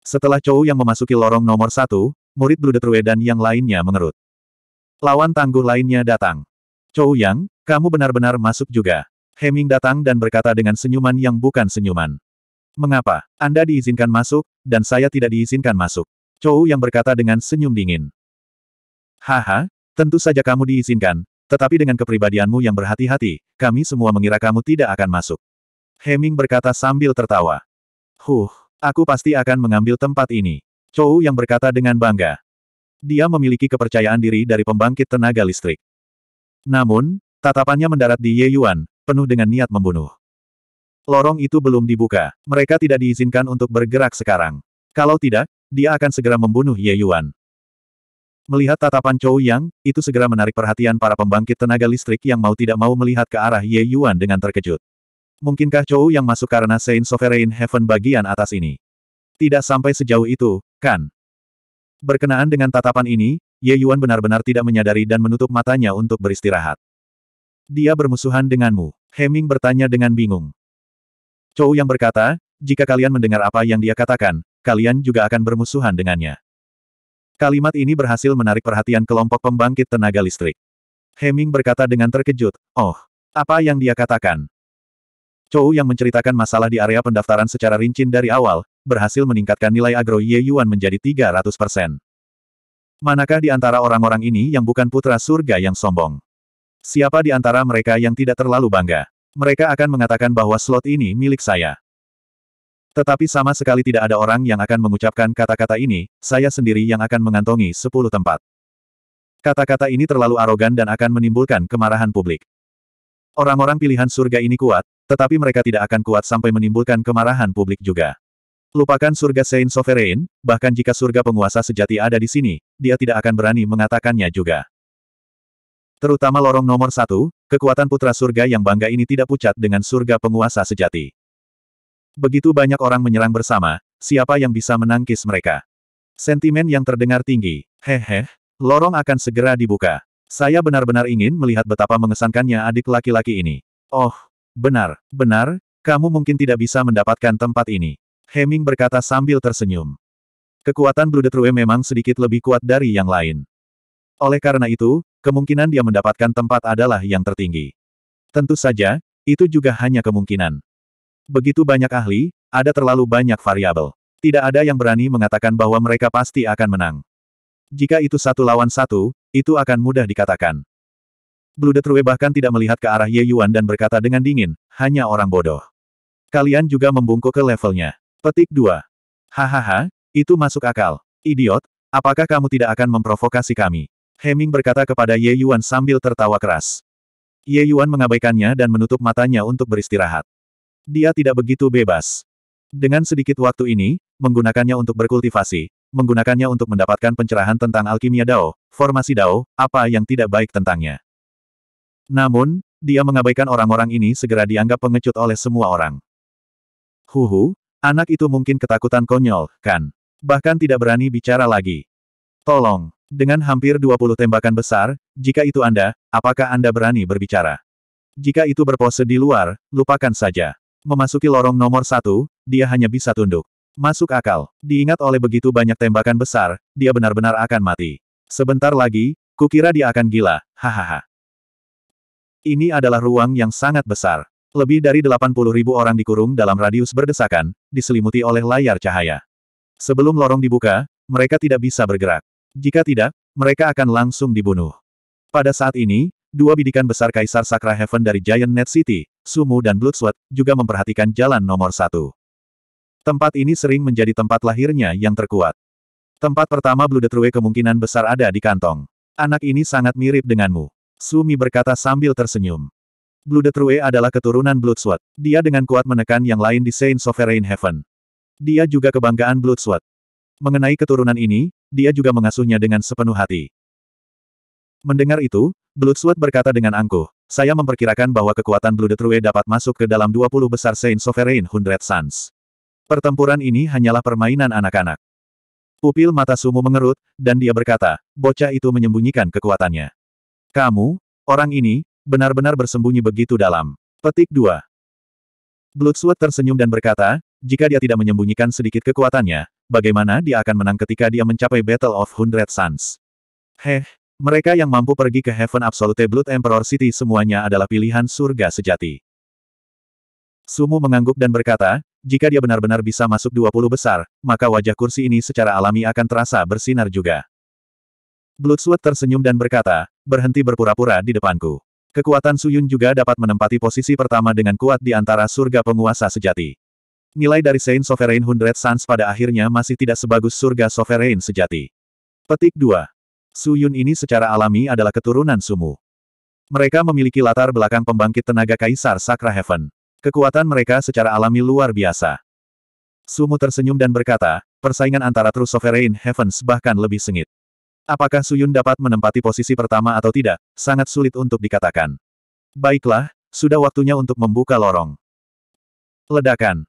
Setelah Chou yang memasuki lorong nomor satu, murid Bludetrue dan yang lainnya mengerut. Lawan tangguh lainnya datang. Chou Yang, kamu benar-benar masuk juga. Heming datang dan berkata dengan senyuman yang bukan senyuman. Mengapa? Anda diizinkan masuk, dan saya tidak diizinkan masuk. Chou yang berkata dengan senyum dingin. Haha, tentu saja kamu diizinkan, tetapi dengan kepribadianmu yang berhati-hati, kami semua mengira kamu tidak akan masuk. Heming berkata sambil tertawa. Huh, aku pasti akan mengambil tempat ini. Chou yang berkata dengan bangga. Dia memiliki kepercayaan diri dari pembangkit tenaga listrik. Namun, tatapannya mendarat di Ye Yuan, penuh dengan niat membunuh. Lorong itu belum dibuka, mereka tidak diizinkan untuk bergerak sekarang. Kalau tidak, dia akan segera membunuh Ye Yuan. Melihat tatapan Chou Yang, itu segera menarik perhatian para pembangkit tenaga listrik yang mau tidak mau melihat ke arah Ye Yuan dengan terkejut. Mungkinkah Chou Yang masuk karena Saint Sovereign Heaven bagian atas ini? Tidak sampai sejauh itu, kan? Berkenaan dengan tatapan ini, Ye Yuan benar-benar tidak menyadari dan menutup matanya untuk beristirahat. Dia bermusuhan denganmu. Heming bertanya dengan bingung. Chou yang berkata, jika kalian mendengar apa yang dia katakan, kalian juga akan bermusuhan dengannya. Kalimat ini berhasil menarik perhatian kelompok pembangkit tenaga listrik. Heming berkata dengan terkejut, oh, apa yang dia katakan? Chou yang menceritakan masalah di area pendaftaran secara rinci dari awal, berhasil meningkatkan nilai agro Ye Yuan menjadi 300 Manakah di antara orang-orang ini yang bukan putra surga yang sombong? Siapa di antara mereka yang tidak terlalu bangga? Mereka akan mengatakan bahwa slot ini milik saya. Tetapi sama sekali tidak ada orang yang akan mengucapkan kata-kata ini, saya sendiri yang akan mengantongi sepuluh tempat. Kata-kata ini terlalu arogan dan akan menimbulkan kemarahan publik. Orang-orang pilihan surga ini kuat, tetapi mereka tidak akan kuat sampai menimbulkan kemarahan publik juga. Lupakan surga Saint Sovereign, bahkan jika surga penguasa sejati ada di sini, dia tidak akan berani mengatakannya juga. Terutama lorong nomor satu, kekuatan putra surga yang bangga ini tidak pucat dengan surga penguasa sejati. Begitu banyak orang menyerang bersama, siapa yang bisa menangkis mereka? Sentimen yang terdengar tinggi. Hehe, lorong akan segera dibuka. Saya benar-benar ingin melihat betapa mengesankannya adik laki-laki ini. Oh, benar, benar, kamu mungkin tidak bisa mendapatkan tempat ini. Heming berkata sambil tersenyum. Kekuatan Blue memang sedikit lebih kuat dari yang lain. Oleh karena itu, Kemungkinan dia mendapatkan tempat adalah yang tertinggi. Tentu saja, itu juga hanya kemungkinan. Begitu banyak ahli, ada terlalu banyak variabel. Tidak ada yang berani mengatakan bahwa mereka pasti akan menang. Jika itu satu lawan satu, itu akan mudah dikatakan. Blue Detrue bahkan tidak melihat ke arah Ye Yuan dan berkata dengan dingin, hanya orang bodoh. Kalian juga membungkuk ke levelnya. Petik 2. Hahaha, itu masuk akal. Idiot, apakah kamu tidak akan memprovokasi kami? Heming berkata kepada Ye Yuan sambil tertawa keras. Ye Yuan mengabaikannya dan menutup matanya untuk beristirahat. Dia tidak begitu bebas. Dengan sedikit waktu ini, menggunakannya untuk berkultivasi, menggunakannya untuk mendapatkan pencerahan tentang alkimia Dao, formasi Dao, apa yang tidak baik tentangnya. Namun, dia mengabaikan orang-orang ini segera dianggap pengecut oleh semua orang. Huhu, anak itu mungkin ketakutan konyol, kan? Bahkan tidak berani bicara lagi. Tolong, dengan hampir 20 tembakan besar, jika itu Anda, apakah Anda berani berbicara? Jika itu berpose di luar, lupakan saja. Memasuki lorong nomor satu, dia hanya bisa tunduk. Masuk akal. Diingat oleh begitu banyak tembakan besar, dia benar-benar akan mati. Sebentar lagi, kukira dia akan gila, hahaha. Ini adalah ruang yang sangat besar. Lebih dari 80 ribu orang dikurung dalam radius berdesakan, diselimuti oleh layar cahaya. Sebelum lorong dibuka, mereka tidak bisa bergerak. Jika tidak, mereka akan langsung dibunuh. Pada saat ini, dua bidikan besar Kaisar Sakra Heaven dari Giant Net City, Sumu dan Bloodsweat, juga memperhatikan jalan nomor satu. Tempat ini sering menjadi tempat lahirnya yang terkuat. Tempat pertama Blue kemungkinan besar ada di kantong. Anak ini sangat mirip denganmu. Sumi berkata sambil tersenyum. Blue adalah keturunan Bloodsweat. Dia dengan kuat menekan yang lain di Saint Sovereign Heaven. Dia juga kebanggaan Bloodsweat. Mengenai keturunan ini, dia juga mengasuhnya dengan sepenuh hati. Mendengar itu, Bloodsweat berkata dengan angkuh, saya memperkirakan bahwa kekuatan Blooded e dapat masuk ke dalam 20 besar Saint Sovereign Hundred Suns. Pertempuran ini hanyalah permainan anak-anak. Pupil mata Sumu mengerut, dan dia berkata, bocah itu menyembunyikan kekuatannya. Kamu, orang ini, benar-benar bersembunyi begitu dalam. Petik 2. Bloodsweat tersenyum dan berkata, jika dia tidak menyembunyikan sedikit kekuatannya, bagaimana dia akan menang ketika dia mencapai Battle of Hundred Suns. Heh, mereka yang mampu pergi ke Heaven Absolute Blood Emperor City semuanya adalah pilihan surga sejati. Sumu mengangguk dan berkata, jika dia benar-benar bisa masuk 20 besar, maka wajah kursi ini secara alami akan terasa bersinar juga. Bloodswood tersenyum dan berkata, berhenti berpura-pura di depanku. Kekuatan Suyun juga dapat menempati posisi pertama dengan kuat di antara surga penguasa sejati. Nilai dari Saint Sovereign Hundred Suns pada akhirnya masih tidak sebagus surga Sovereign sejati. Petik 2. Yun ini secara alami adalah keturunan Sumu. Mereka memiliki latar belakang pembangkit tenaga Kaisar Sakra Heaven. Kekuatan mereka secara alami luar biasa. Sumu tersenyum dan berkata, persaingan antara True Sovereign Heavens bahkan lebih sengit. Apakah Suyun dapat menempati posisi pertama atau tidak, sangat sulit untuk dikatakan. Baiklah, sudah waktunya untuk membuka lorong. Ledakan.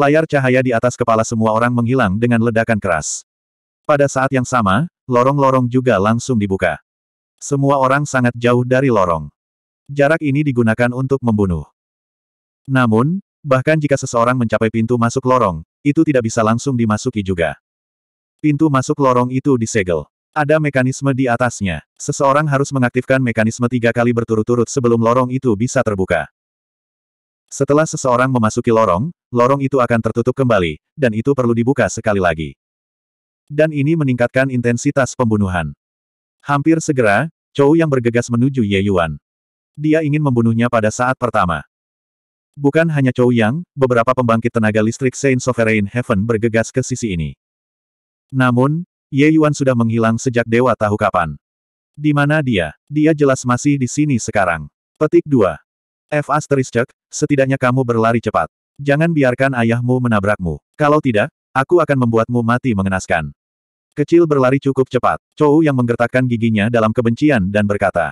Layar cahaya di atas kepala semua orang menghilang dengan ledakan keras. Pada saat yang sama, lorong-lorong juga langsung dibuka. Semua orang sangat jauh dari lorong. Jarak ini digunakan untuk membunuh. Namun, bahkan jika seseorang mencapai pintu masuk lorong, itu tidak bisa langsung dimasuki juga. Pintu masuk lorong itu disegel. Ada mekanisme di atasnya. Seseorang harus mengaktifkan mekanisme tiga kali berturut-turut sebelum lorong itu bisa terbuka. Setelah seseorang memasuki lorong, lorong itu akan tertutup kembali, dan itu perlu dibuka sekali lagi. Dan ini meningkatkan intensitas pembunuhan. Hampir segera, Chou yang bergegas menuju Ye Yuan. Dia ingin membunuhnya pada saat pertama. Bukan hanya Chou Yang, beberapa pembangkit tenaga listrik Saint Sovereign Heaven bergegas ke sisi ini. Namun, Ye Yuan sudah menghilang sejak dewa tahu kapan. Di mana dia? Dia jelas masih di sini sekarang. Petik 2. F asterisk, setidaknya kamu berlari cepat. Jangan biarkan ayahmu menabrakmu. Kalau tidak, aku akan membuatmu mati mengenaskan. Kecil berlari cukup cepat. Chou yang menggertakkan giginya dalam kebencian dan berkata.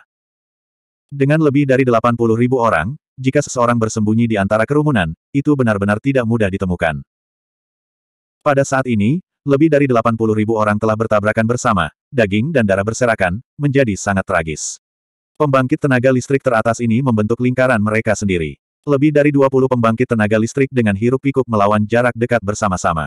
Dengan lebih dari 80 ribu orang, jika seseorang bersembunyi di antara kerumunan, itu benar-benar tidak mudah ditemukan. Pada saat ini, lebih dari 80 ribu orang telah bertabrakan bersama, daging dan darah berserakan, menjadi sangat tragis. Pembangkit tenaga listrik teratas ini membentuk lingkaran mereka sendiri. Lebih dari 20 pembangkit tenaga listrik dengan hiruk-pikuk melawan jarak dekat bersama-sama.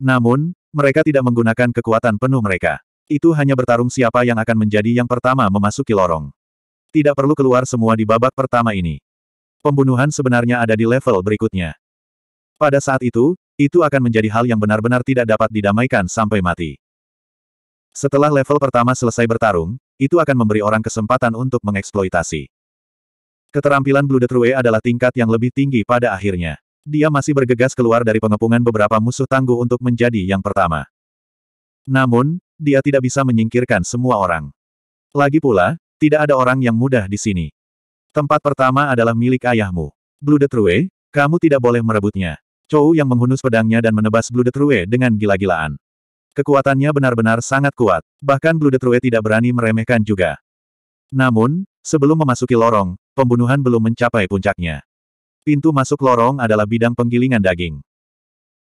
Namun, mereka tidak menggunakan kekuatan penuh mereka. Itu hanya bertarung siapa yang akan menjadi yang pertama memasuki lorong. Tidak perlu keluar semua di babak pertama ini. Pembunuhan sebenarnya ada di level berikutnya. Pada saat itu, itu akan menjadi hal yang benar-benar tidak dapat didamaikan sampai mati. Setelah level pertama selesai bertarung, itu akan memberi orang kesempatan untuk mengeksploitasi. Keterampilan Blue Detrue adalah tingkat yang lebih tinggi pada akhirnya. Dia masih bergegas keluar dari pengepungan beberapa musuh tangguh untuk menjadi yang pertama. Namun, dia tidak bisa menyingkirkan semua orang. Lagi pula, tidak ada orang yang mudah di sini. Tempat pertama adalah milik ayahmu. Blue Detrue, kamu tidak boleh merebutnya. Chou yang menghunus pedangnya dan menebas Blue Detrue dengan gila-gilaan. Kekuatannya benar-benar sangat kuat, bahkan Blue tidak berani meremehkan juga. Namun, sebelum memasuki lorong, pembunuhan belum mencapai puncaknya. Pintu masuk lorong adalah bidang penggilingan daging.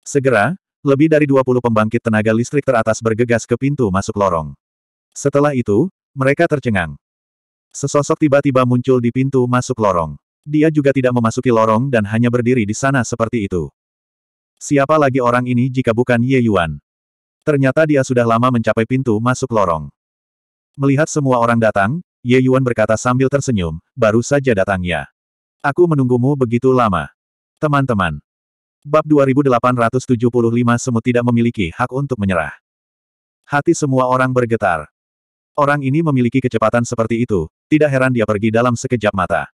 Segera, lebih dari 20 pembangkit tenaga listrik teratas bergegas ke pintu masuk lorong. Setelah itu, mereka tercengang. Sesosok tiba-tiba muncul di pintu masuk lorong. Dia juga tidak memasuki lorong dan hanya berdiri di sana seperti itu. Siapa lagi orang ini jika bukan Ye Yuan? Ternyata dia sudah lama mencapai pintu masuk lorong. Melihat semua orang datang, Ye Yuan berkata sambil tersenyum, baru saja datangnya. Aku menunggumu begitu lama. Teman-teman. Bab 2875 Semut tidak memiliki hak untuk menyerah. Hati semua orang bergetar. Orang ini memiliki kecepatan seperti itu, tidak heran dia pergi dalam sekejap mata.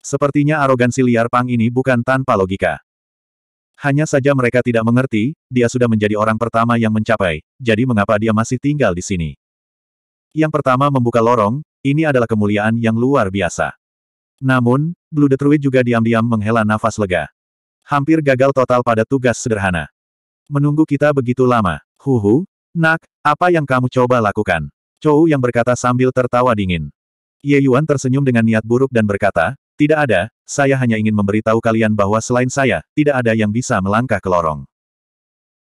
Sepertinya arogansi liar Pang ini bukan tanpa logika. Hanya saja mereka tidak mengerti, dia sudah menjadi orang pertama yang mencapai, jadi mengapa dia masih tinggal di sini. Yang pertama membuka lorong, ini adalah kemuliaan yang luar biasa. Namun, Blue Detroit juga diam-diam menghela nafas lega. Hampir gagal total pada tugas sederhana. Menunggu kita begitu lama. Huhu, nak, apa yang kamu coba lakukan? Chou yang berkata sambil tertawa dingin. Ye Yuan tersenyum dengan niat buruk dan berkata, tidak ada, saya hanya ingin memberitahu kalian bahwa selain saya, tidak ada yang bisa melangkah ke lorong.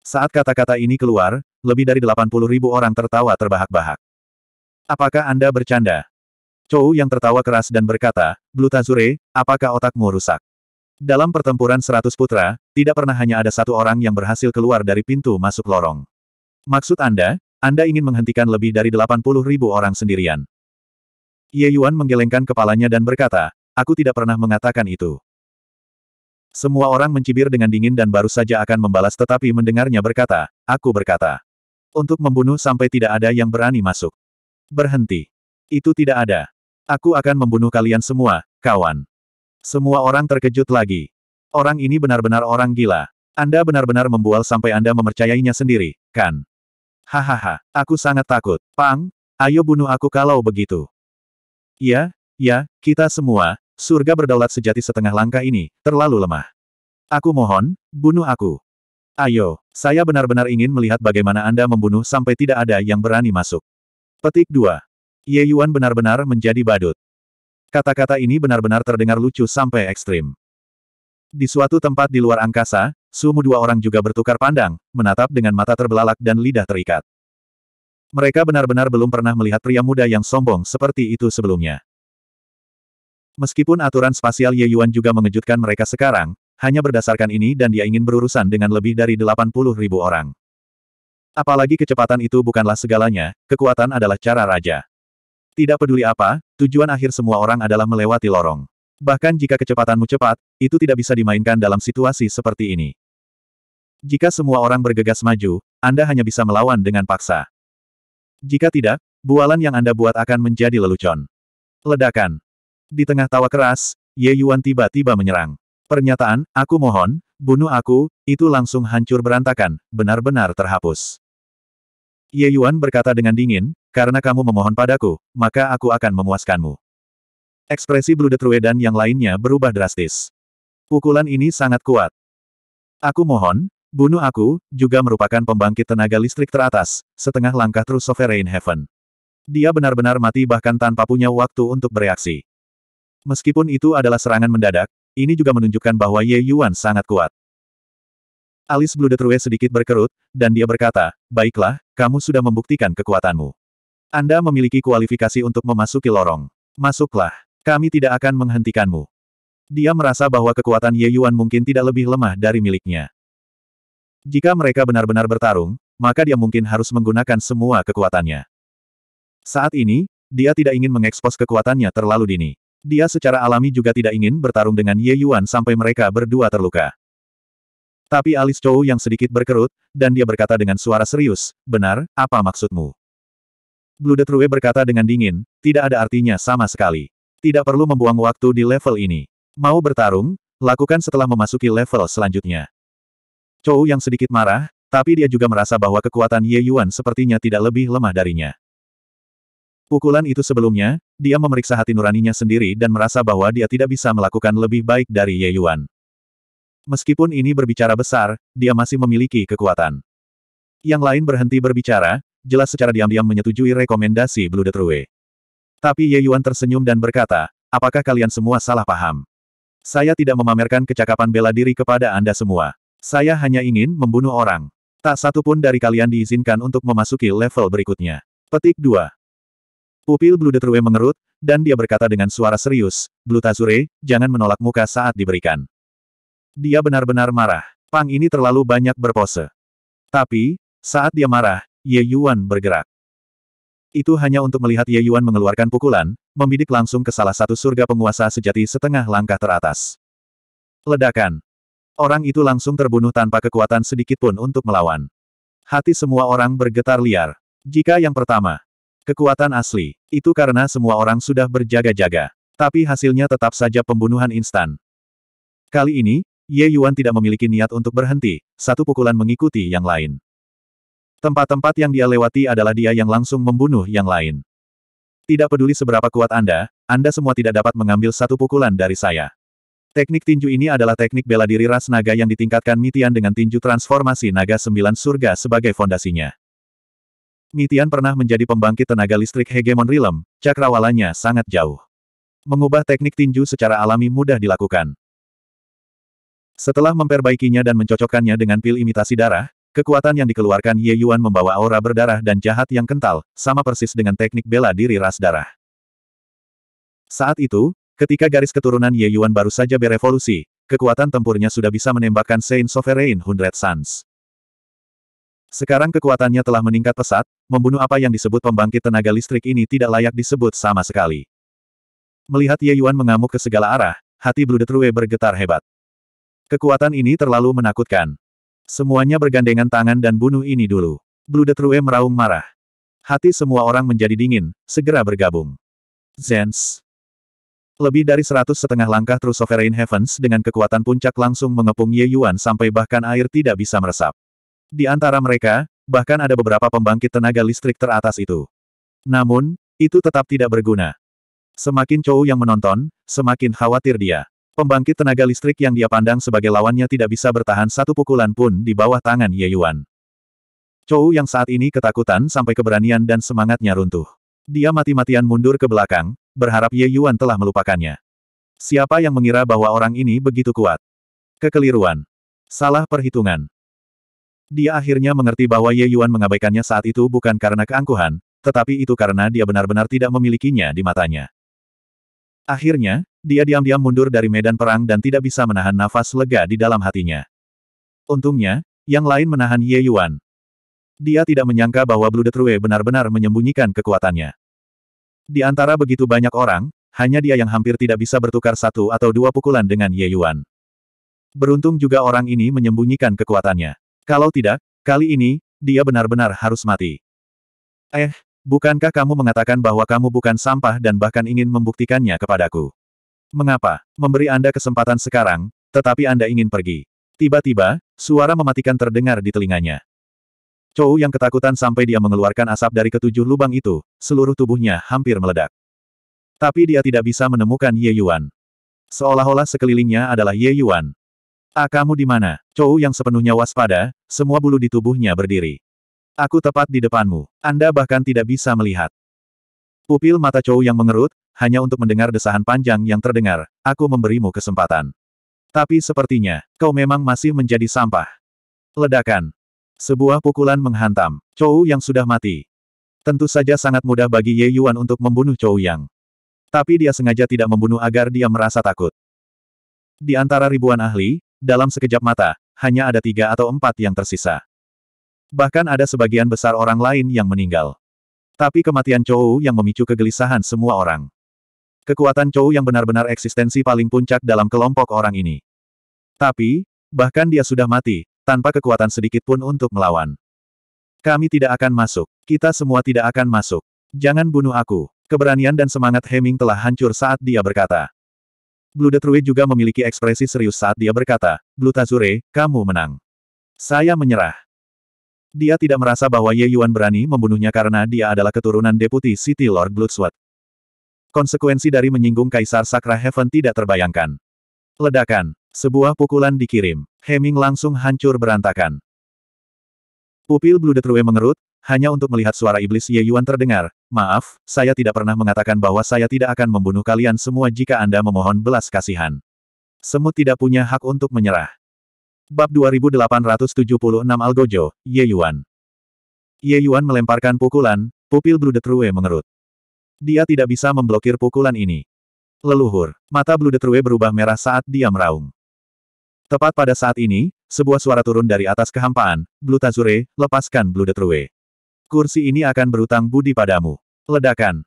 Saat kata-kata ini keluar, lebih dari 80 ribu orang tertawa terbahak-bahak. Apakah Anda bercanda? Chou yang tertawa keras dan berkata, Blutazure, apakah otakmu rusak? Dalam pertempuran seratus putra, tidak pernah hanya ada satu orang yang berhasil keluar dari pintu masuk lorong. Maksud Anda, Anda ingin menghentikan lebih dari 80 ribu orang sendirian. Ye Yuan menggelengkan kepalanya dan berkata, Aku tidak pernah mengatakan itu. Semua orang mencibir dengan dingin dan baru saja akan membalas tetapi mendengarnya berkata, aku berkata. Untuk membunuh sampai tidak ada yang berani masuk. Berhenti. Itu tidak ada. Aku akan membunuh kalian semua, kawan. Semua orang terkejut lagi. Orang ini benar-benar orang gila. Anda benar-benar membual sampai Anda mempercayainya sendiri, kan? Hahaha, aku sangat takut. Pang, ayo bunuh aku kalau begitu. Ya, ya, kita semua, surga berdaulat sejati setengah langkah ini, terlalu lemah. Aku mohon, bunuh aku. Ayo, saya benar-benar ingin melihat bagaimana Anda membunuh sampai tidak ada yang berani masuk. Petik 2. Ye Yuan benar-benar menjadi badut. Kata-kata ini benar-benar terdengar lucu sampai ekstrim. Di suatu tempat di luar angkasa, sumu dua orang juga bertukar pandang, menatap dengan mata terbelalak dan lidah terikat. Mereka benar-benar belum pernah melihat pria muda yang sombong seperti itu sebelumnya. Meskipun aturan spasial Ye Yuan juga mengejutkan mereka sekarang, hanya berdasarkan ini dan dia ingin berurusan dengan lebih dari 80 ribu orang. Apalagi kecepatan itu bukanlah segalanya, kekuatan adalah cara raja. Tidak peduli apa, tujuan akhir semua orang adalah melewati lorong. Bahkan jika kecepatanmu cepat, itu tidak bisa dimainkan dalam situasi seperti ini. Jika semua orang bergegas maju, Anda hanya bisa melawan dengan paksa. Jika tidak, bualan yang Anda buat akan menjadi lelucon. Ledakan. Di tengah tawa keras, Ye Yuan tiba-tiba menyerang. Pernyataan, aku mohon, bunuh aku, itu langsung hancur berantakan, benar-benar terhapus. Ye Yuan berkata dengan dingin, karena kamu memohon padaku, maka aku akan memuaskanmu. Ekspresi Blue Detrue yang lainnya berubah drastis. Pukulan ini sangat kuat. Aku mohon, bunuh aku, juga merupakan pembangkit tenaga listrik teratas, setengah langkah terus Sovereign Heaven. Dia benar-benar mati bahkan tanpa punya waktu untuk bereaksi. Meskipun itu adalah serangan mendadak, ini juga menunjukkan bahwa Ye Yuan sangat kuat. Alis Blue Detrue sedikit berkerut, dan dia berkata, Baiklah, kamu sudah membuktikan kekuatanmu. Anda memiliki kualifikasi untuk memasuki lorong. Masuklah. Kami tidak akan menghentikanmu. Dia merasa bahwa kekuatan Ye Yuan mungkin tidak lebih lemah dari miliknya. Jika mereka benar-benar bertarung, maka dia mungkin harus menggunakan semua kekuatannya. Saat ini, dia tidak ingin mengekspos kekuatannya terlalu dini. Dia secara alami juga tidak ingin bertarung dengan Ye Yuan sampai mereka berdua terluka. Tapi alis Chou yang sedikit berkerut, dan dia berkata dengan suara serius, benar, apa maksudmu? Blue Detrue berkata dengan dingin, tidak ada artinya sama sekali. Tidak perlu membuang waktu di level ini. Mau bertarung, lakukan setelah memasuki level selanjutnya. Chou yang sedikit marah, tapi dia juga merasa bahwa kekuatan Ye Yuan sepertinya tidak lebih lemah darinya. Pukulan itu sebelumnya, dia memeriksa hati nuraninya sendiri dan merasa bahwa dia tidak bisa melakukan lebih baik dari Ye Yuan. Meskipun ini berbicara besar, dia masih memiliki kekuatan. Yang lain berhenti berbicara, jelas secara diam-diam menyetujui rekomendasi Blue Detrue. Tapi Ye Yuan tersenyum dan berkata, apakah kalian semua salah paham? Saya tidak memamerkan kecakapan bela diri kepada Anda semua. Saya hanya ingin membunuh orang. Tak satu pun dari kalian diizinkan untuk memasuki level berikutnya. Petik 2. Pupil Blue Deterwe mengerut, dan dia berkata dengan suara serius, Blutazure, jangan menolak muka saat diberikan. Dia benar-benar marah. Pang ini terlalu banyak berpose. Tapi, saat dia marah, Ye Yuan bergerak. Itu hanya untuk melihat Ye Yuan mengeluarkan pukulan, membidik langsung ke salah satu surga penguasa sejati setengah langkah teratas. Ledakan. Orang itu langsung terbunuh tanpa kekuatan sedikit pun untuk melawan. Hati semua orang bergetar liar. Jika yang pertama, Kekuatan asli. Itu karena semua orang sudah berjaga-jaga. Tapi hasilnya tetap saja pembunuhan instan. Kali ini, Ye Yuan tidak memiliki niat untuk berhenti, satu pukulan mengikuti yang lain. Tempat-tempat yang dia lewati adalah dia yang langsung membunuh yang lain. Tidak peduli seberapa kuat Anda, Anda semua tidak dapat mengambil satu pukulan dari saya. Teknik tinju ini adalah teknik bela diri ras naga yang ditingkatkan Mitian dengan tinju transformasi naga sembilan surga sebagai fondasinya. Mitian pernah menjadi pembangkit tenaga listrik hegemon Rilem, cakrawalanya sangat jauh. Mengubah teknik tinju secara alami mudah dilakukan. Setelah memperbaikinya dan mencocokkannya dengan pil imitasi darah, kekuatan yang dikeluarkan Ye Yuan membawa aura berdarah dan jahat yang kental, sama persis dengan teknik bela diri ras darah. Saat itu, ketika garis keturunan Ye Yuan baru saja berevolusi, kekuatan tempurnya sudah bisa menembakkan Saint Sovereign Hundred Suns. Sekarang kekuatannya telah meningkat pesat, membunuh apa yang disebut pembangkit tenaga listrik ini tidak layak disebut sama sekali. Melihat Ye Yuan mengamuk ke segala arah, hati Blue bergetar hebat. Kekuatan ini terlalu menakutkan. Semuanya bergandengan tangan dan bunuh ini dulu. Blue meraung marah. Hati semua orang menjadi dingin, segera bergabung. Zens. Lebih dari seratus setengah langkah True Sovereign Heavens dengan kekuatan puncak langsung mengepung Ye Yuan sampai bahkan air tidak bisa meresap. Di antara mereka, bahkan ada beberapa pembangkit tenaga listrik teratas itu. Namun, itu tetap tidak berguna. Semakin Chou yang menonton, semakin khawatir dia. Pembangkit tenaga listrik yang dia pandang sebagai lawannya tidak bisa bertahan satu pukulan pun di bawah tangan Ye Yuan. Chou yang saat ini ketakutan sampai keberanian dan semangatnya runtuh. Dia mati-matian mundur ke belakang, berharap Ye Yuan telah melupakannya. Siapa yang mengira bahwa orang ini begitu kuat? Kekeliruan. Salah perhitungan. Dia akhirnya mengerti bahwa Ye Yuan mengabaikannya saat itu bukan karena keangkuhan, tetapi itu karena dia benar-benar tidak memilikinya di matanya. Akhirnya, dia diam-diam mundur dari medan perang dan tidak bisa menahan nafas lega di dalam hatinya. Untungnya, yang lain menahan Ye Yuan. Dia tidak menyangka bahwa Blue Detrue benar-benar menyembunyikan kekuatannya. Di antara begitu banyak orang, hanya dia yang hampir tidak bisa bertukar satu atau dua pukulan dengan Ye Yuan. Beruntung juga orang ini menyembunyikan kekuatannya. Kalau tidak, kali ini, dia benar-benar harus mati. Eh, bukankah kamu mengatakan bahwa kamu bukan sampah dan bahkan ingin membuktikannya kepadaku? Mengapa? Memberi Anda kesempatan sekarang, tetapi Anda ingin pergi. Tiba-tiba, suara mematikan terdengar di telinganya. Chou yang ketakutan sampai dia mengeluarkan asap dari ketujuh lubang itu, seluruh tubuhnya hampir meledak. Tapi dia tidak bisa menemukan Ye Yuan. Seolah-olah sekelilingnya adalah Ye Yuan, Ah kamu di mana? Chou yang sepenuhnya waspada, semua bulu di tubuhnya berdiri. Aku tepat di depanmu. Anda bahkan tidak bisa melihat. Pupil mata Chou yang mengerut, hanya untuk mendengar desahan panjang yang terdengar, aku memberimu kesempatan. Tapi sepertinya, kau memang masih menjadi sampah. Ledakan. Sebuah pukulan menghantam. Chou yang sudah mati. Tentu saja sangat mudah bagi Ye Yuan untuk membunuh Chou Yang. Tapi dia sengaja tidak membunuh agar dia merasa takut. Di antara ribuan ahli, dalam sekejap mata, hanya ada tiga atau empat yang tersisa. Bahkan ada sebagian besar orang lain yang meninggal. Tapi kematian Chou yang memicu kegelisahan semua orang. Kekuatan Chou yang benar-benar eksistensi paling puncak dalam kelompok orang ini. Tapi, bahkan dia sudah mati, tanpa kekuatan sedikit pun untuk melawan. Kami tidak akan masuk. Kita semua tidak akan masuk. Jangan bunuh aku. Keberanian dan semangat Heming telah hancur saat dia berkata. Blue juga memiliki ekspresi serius saat dia berkata, Blue Tazure, kamu menang. Saya menyerah. Dia tidak merasa bahwa Ye Yuan berani membunuhnya karena dia adalah keturunan deputi City Lord Bloodsword. Konsekuensi dari menyinggung Kaisar Sakra Heaven tidak terbayangkan. Ledakan. Sebuah pukulan dikirim. Heming langsung hancur berantakan. Pupil Blue mengerut, hanya untuk melihat suara iblis Ye Yuan terdengar, maaf, saya tidak pernah mengatakan bahwa saya tidak akan membunuh kalian semua jika Anda memohon belas kasihan. Semut tidak punya hak untuk menyerah. Bab 2876 Algojo, Ye Yuan. Ye Yuan melemparkan pukulan, pupil Blue Detrue mengerut. Dia tidak bisa memblokir pukulan ini. Leluhur, mata Blue Detrue berubah merah saat dia meraung. Tepat pada saat ini, sebuah suara turun dari atas kehampaan, Blue Tazure, lepaskan Blue Detrue. Kursi ini akan berutang budi padamu. Ledakan.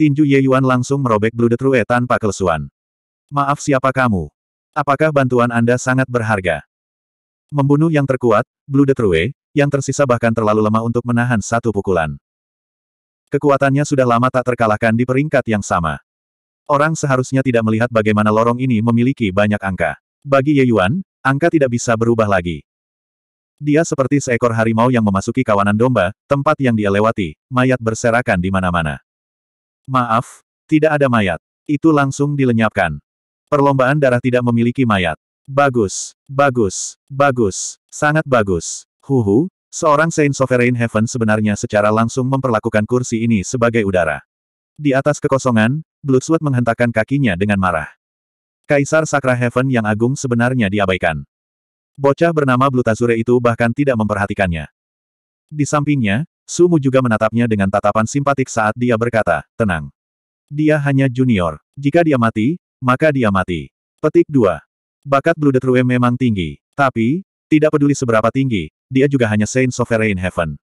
Tinju Ye Yuan langsung merobek Blue Detrue tanpa kelesuan. Maaf siapa kamu? Apakah bantuan Anda sangat berharga? Membunuh yang terkuat, Blue Detrue, yang tersisa bahkan terlalu lemah untuk menahan satu pukulan. Kekuatannya sudah lama tak terkalahkan di peringkat yang sama. Orang seharusnya tidak melihat bagaimana lorong ini memiliki banyak angka. Bagi Ye Yuan, angka tidak bisa berubah lagi. Dia seperti seekor harimau yang memasuki kawanan domba, tempat yang dia lewati, mayat berserakan di mana-mana. Maaf, tidak ada mayat. Itu langsung dilenyapkan. Perlombaan darah tidak memiliki mayat. Bagus, bagus, bagus, sangat bagus. Huhu, seorang Saint Sovereign Heaven sebenarnya secara langsung memperlakukan kursi ini sebagai udara. Di atas kekosongan, Bloodsword menghentakkan kakinya dengan marah. Kaisar Sakra Heaven yang agung sebenarnya diabaikan. Bocah bernama Blutazure itu bahkan tidak memperhatikannya. Di sampingnya, Sumu juga menatapnya dengan tatapan simpatik saat dia berkata, tenang. Dia hanya junior. Jika dia mati, maka dia mati. Petik 2. Bakat Bludetrue memang tinggi. Tapi, tidak peduli seberapa tinggi, dia juga hanya Saint Sovereign Heaven.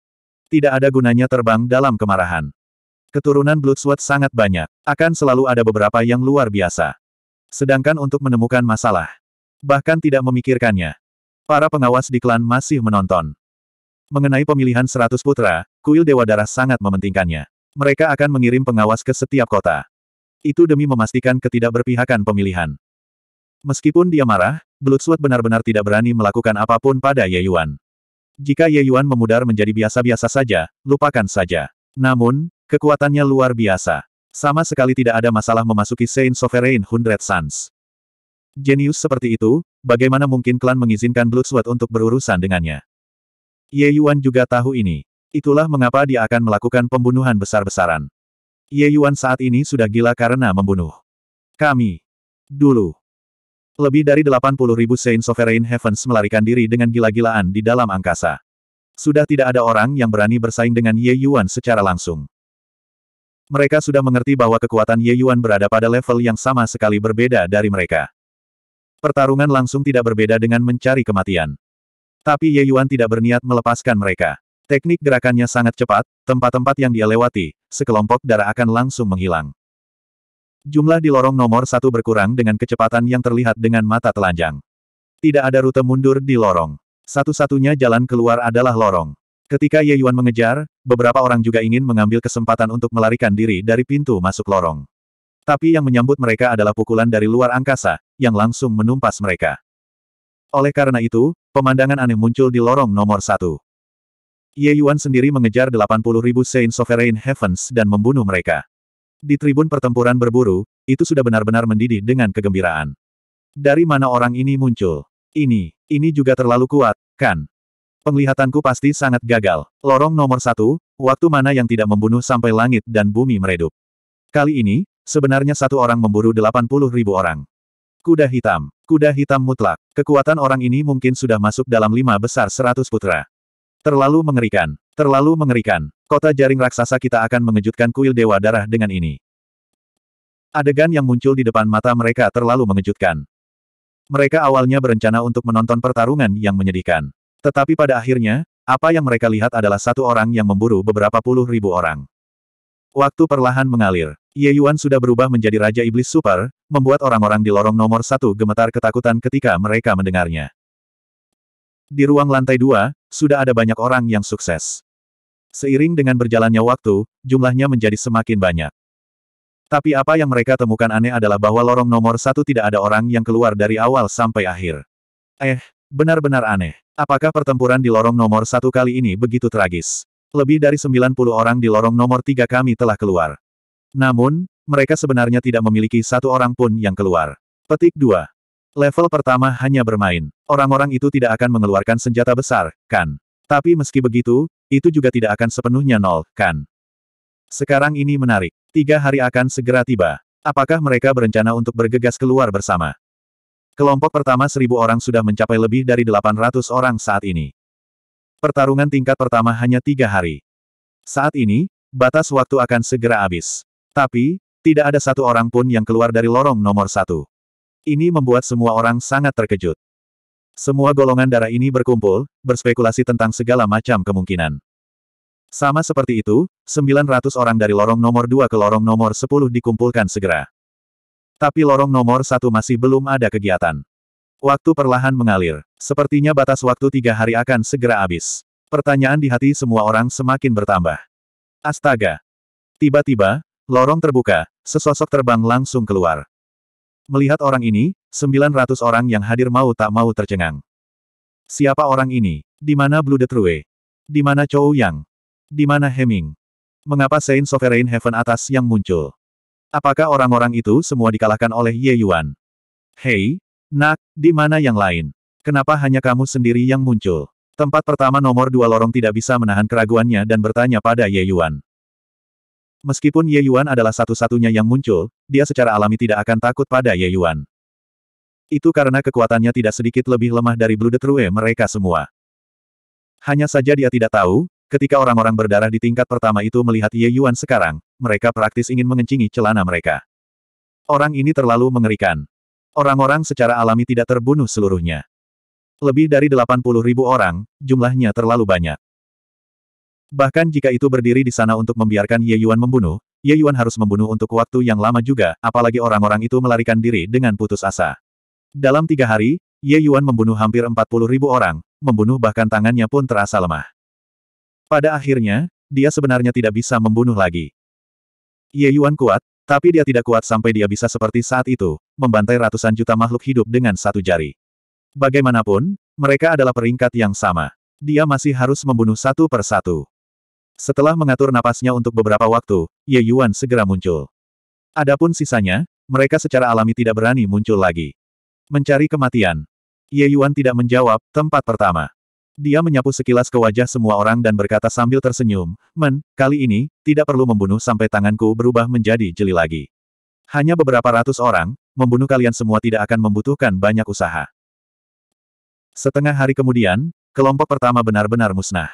Tidak ada gunanya terbang dalam kemarahan. Keturunan Bloodsword sangat banyak. Akan selalu ada beberapa yang luar biasa. Sedangkan untuk menemukan masalah. Bahkan tidak memikirkannya. Para pengawas di klan masih menonton. Mengenai pemilihan seratus putra, kuil Dewa Darah sangat mementingkannya. Mereka akan mengirim pengawas ke setiap kota. Itu demi memastikan ketidakberpihakan pemilihan. Meskipun dia marah, Bloodsword benar-benar tidak berani melakukan apapun pada Ye Yuan. Jika Ye Yuan memudar menjadi biasa-biasa saja, lupakan saja. Namun, kekuatannya luar biasa. Sama sekali tidak ada masalah memasuki Saint Sovereign Hundred Suns. Genius seperti itu, bagaimana mungkin klan mengizinkan Sword untuk berurusan dengannya? Ye Yuan juga tahu ini. Itulah mengapa dia akan melakukan pembunuhan besar-besaran. Ye Yuan saat ini sudah gila karena membunuh. Kami. Dulu. Lebih dari 80 ribu Saint Sovereign Heavens melarikan diri dengan gila-gilaan di dalam angkasa. Sudah tidak ada orang yang berani bersaing dengan Ye Yuan secara langsung. Mereka sudah mengerti bahwa kekuatan Ye Yuan berada pada level yang sama sekali berbeda dari mereka. Pertarungan langsung tidak berbeda dengan mencari kematian. Tapi Ye Yuan tidak berniat melepaskan mereka. Teknik gerakannya sangat cepat, tempat-tempat yang dia lewati, sekelompok darah akan langsung menghilang. Jumlah di lorong nomor satu berkurang dengan kecepatan yang terlihat dengan mata telanjang. Tidak ada rute mundur di lorong. Satu-satunya jalan keluar adalah lorong. Ketika Ye Yuan mengejar, beberapa orang juga ingin mengambil kesempatan untuk melarikan diri dari pintu masuk lorong. Tapi yang menyambut mereka adalah pukulan dari luar angkasa, yang langsung menumpas mereka. Oleh karena itu, pemandangan aneh muncul di lorong nomor satu. Ye Yuan sendiri mengejar 80 ribu Saint Sovereign Heavens dan membunuh mereka. Di tribun pertempuran berburu, itu sudah benar-benar mendidih dengan kegembiraan. Dari mana orang ini muncul? Ini, ini juga terlalu kuat, kan? Penglihatanku pasti sangat gagal. Lorong nomor satu, waktu mana yang tidak membunuh sampai langit dan bumi meredup. Kali ini, Sebenarnya satu orang memburu 80 ribu orang. Kuda hitam. Kuda hitam mutlak. Kekuatan orang ini mungkin sudah masuk dalam lima besar seratus putra. Terlalu mengerikan. Terlalu mengerikan. Kota jaring raksasa kita akan mengejutkan kuil dewa darah dengan ini. Adegan yang muncul di depan mata mereka terlalu mengejutkan. Mereka awalnya berencana untuk menonton pertarungan yang menyedihkan. Tetapi pada akhirnya, apa yang mereka lihat adalah satu orang yang memburu beberapa puluh ribu orang. Waktu perlahan mengalir. Ye Yuan sudah berubah menjadi Raja Iblis Super, membuat orang-orang di lorong nomor satu gemetar ketakutan ketika mereka mendengarnya. Di ruang lantai dua, sudah ada banyak orang yang sukses. Seiring dengan berjalannya waktu, jumlahnya menjadi semakin banyak. Tapi apa yang mereka temukan aneh adalah bahwa lorong nomor satu tidak ada orang yang keluar dari awal sampai akhir. Eh, benar-benar aneh. Apakah pertempuran di lorong nomor satu kali ini begitu tragis? Lebih dari 90 orang di lorong nomor tiga kami telah keluar. Namun, mereka sebenarnya tidak memiliki satu orang pun yang keluar. Petik 2. Level pertama hanya bermain. Orang-orang itu tidak akan mengeluarkan senjata besar, kan? Tapi meski begitu, itu juga tidak akan sepenuhnya nol, kan? Sekarang ini menarik. Tiga hari akan segera tiba. Apakah mereka berencana untuk bergegas keluar bersama? Kelompok pertama seribu orang sudah mencapai lebih dari delapan ratus orang saat ini. Pertarungan tingkat pertama hanya tiga hari. Saat ini, batas waktu akan segera habis. Tapi, tidak ada satu orang pun yang keluar dari lorong nomor satu. Ini membuat semua orang sangat terkejut. Semua golongan darah ini berkumpul, berspekulasi tentang segala macam kemungkinan. Sama seperti itu, 900 orang dari lorong nomor 2 ke lorong nomor 10 dikumpulkan segera. Tapi lorong nomor 1 masih belum ada kegiatan. Waktu perlahan mengalir. Sepertinya batas waktu tiga hari akan segera habis. Pertanyaan di hati semua orang semakin bertambah. Astaga! Tiba-tiba, lorong terbuka, sesosok terbang langsung keluar. Melihat orang ini, 900 orang yang hadir mau tak mau tercengang. Siapa orang ini? Di mana Blue Detrue? Di mana Chou Yang? Di mana Heming? Mengapa Saint Sovereign Heaven atas yang muncul? Apakah orang-orang itu semua dikalahkan oleh Ye Yuan? Hei, Nak, di mana yang lain? Kenapa hanya kamu sendiri yang muncul? Tempat pertama nomor dua lorong tidak bisa menahan keraguannya dan bertanya pada Ye Yuan. Meskipun Ye Yuan adalah satu-satunya yang muncul, dia secara alami tidak akan takut pada Ye Yuan. Itu karena kekuatannya tidak sedikit lebih lemah dari Blue Detrue mereka semua. Hanya saja dia tidak tahu, ketika orang-orang berdarah di tingkat pertama itu melihat Ye Yuan sekarang, mereka praktis ingin mengencingi celana mereka. Orang ini terlalu mengerikan orang-orang secara alami tidak terbunuh seluruhnya. Lebih dari 80 ribu orang, jumlahnya terlalu banyak. Bahkan jika itu berdiri di sana untuk membiarkan Ye Yuan membunuh, Ye Yuan harus membunuh untuk waktu yang lama juga, apalagi orang-orang itu melarikan diri dengan putus asa. Dalam tiga hari, Ye Yuan membunuh hampir 40 ribu orang, membunuh bahkan tangannya pun terasa lemah. Pada akhirnya, dia sebenarnya tidak bisa membunuh lagi. Ye Yuan kuat, tapi dia tidak kuat sampai dia bisa seperti saat itu, membantai ratusan juta makhluk hidup dengan satu jari. Bagaimanapun, mereka adalah peringkat yang sama. Dia masih harus membunuh satu per satu. Setelah mengatur napasnya untuk beberapa waktu, Ye Yuan segera muncul. Adapun sisanya, mereka secara alami tidak berani muncul lagi. Mencari kematian. Ye Yuan tidak menjawab, tempat pertama. Dia menyapu sekilas ke wajah semua orang dan berkata sambil tersenyum, Men, kali ini, tidak perlu membunuh sampai tanganku berubah menjadi jeli lagi. Hanya beberapa ratus orang, membunuh kalian semua tidak akan membutuhkan banyak usaha. Setengah hari kemudian, kelompok pertama benar-benar musnah.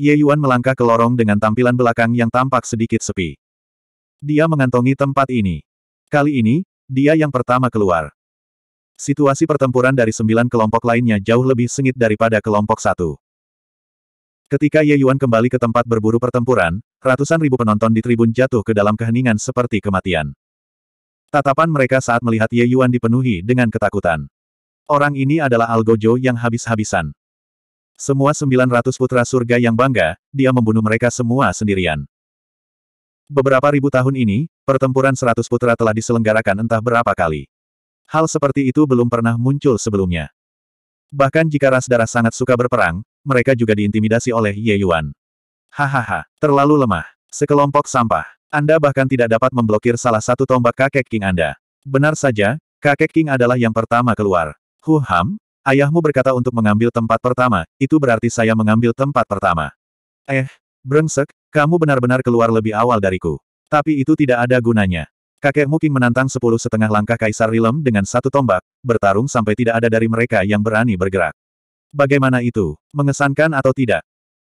Ye Yuan melangkah ke lorong dengan tampilan belakang yang tampak sedikit sepi. Dia mengantongi tempat ini. Kali ini, dia yang pertama keluar situasi pertempuran dari sembilan kelompok lainnya jauh lebih sengit daripada kelompok satu. Ketika Ye Yuan kembali ke tempat berburu pertempuran, ratusan ribu penonton di tribun jatuh ke dalam keheningan seperti kematian. Tatapan mereka saat melihat Ye Yuan dipenuhi dengan ketakutan. Orang ini adalah Algojo yang habis-habisan. Semua 900 putra surga yang bangga, dia membunuh mereka semua sendirian. Beberapa ribu tahun ini, pertempuran 100 putra telah diselenggarakan entah berapa kali hal seperti itu belum pernah muncul sebelumnya. Bahkan jika ras darah sangat suka berperang, mereka juga diintimidasi oleh Ye Yuan. Hahaha, terlalu lemah. Sekelompok sampah. Anda bahkan tidak dapat memblokir salah satu tombak kakek King Anda. Benar saja, kakek King adalah yang pertama keluar. Hu Ham, ayahmu berkata untuk mengambil tempat pertama, itu berarti saya mengambil tempat pertama. Eh, brengsek, kamu benar-benar keluar lebih awal dariku. Tapi itu tidak ada gunanya. Kakek Muking menantang sepuluh setengah langkah Kaisar Rilem dengan satu tombak, bertarung sampai tidak ada dari mereka yang berani bergerak. Bagaimana itu? Mengesankan atau tidak?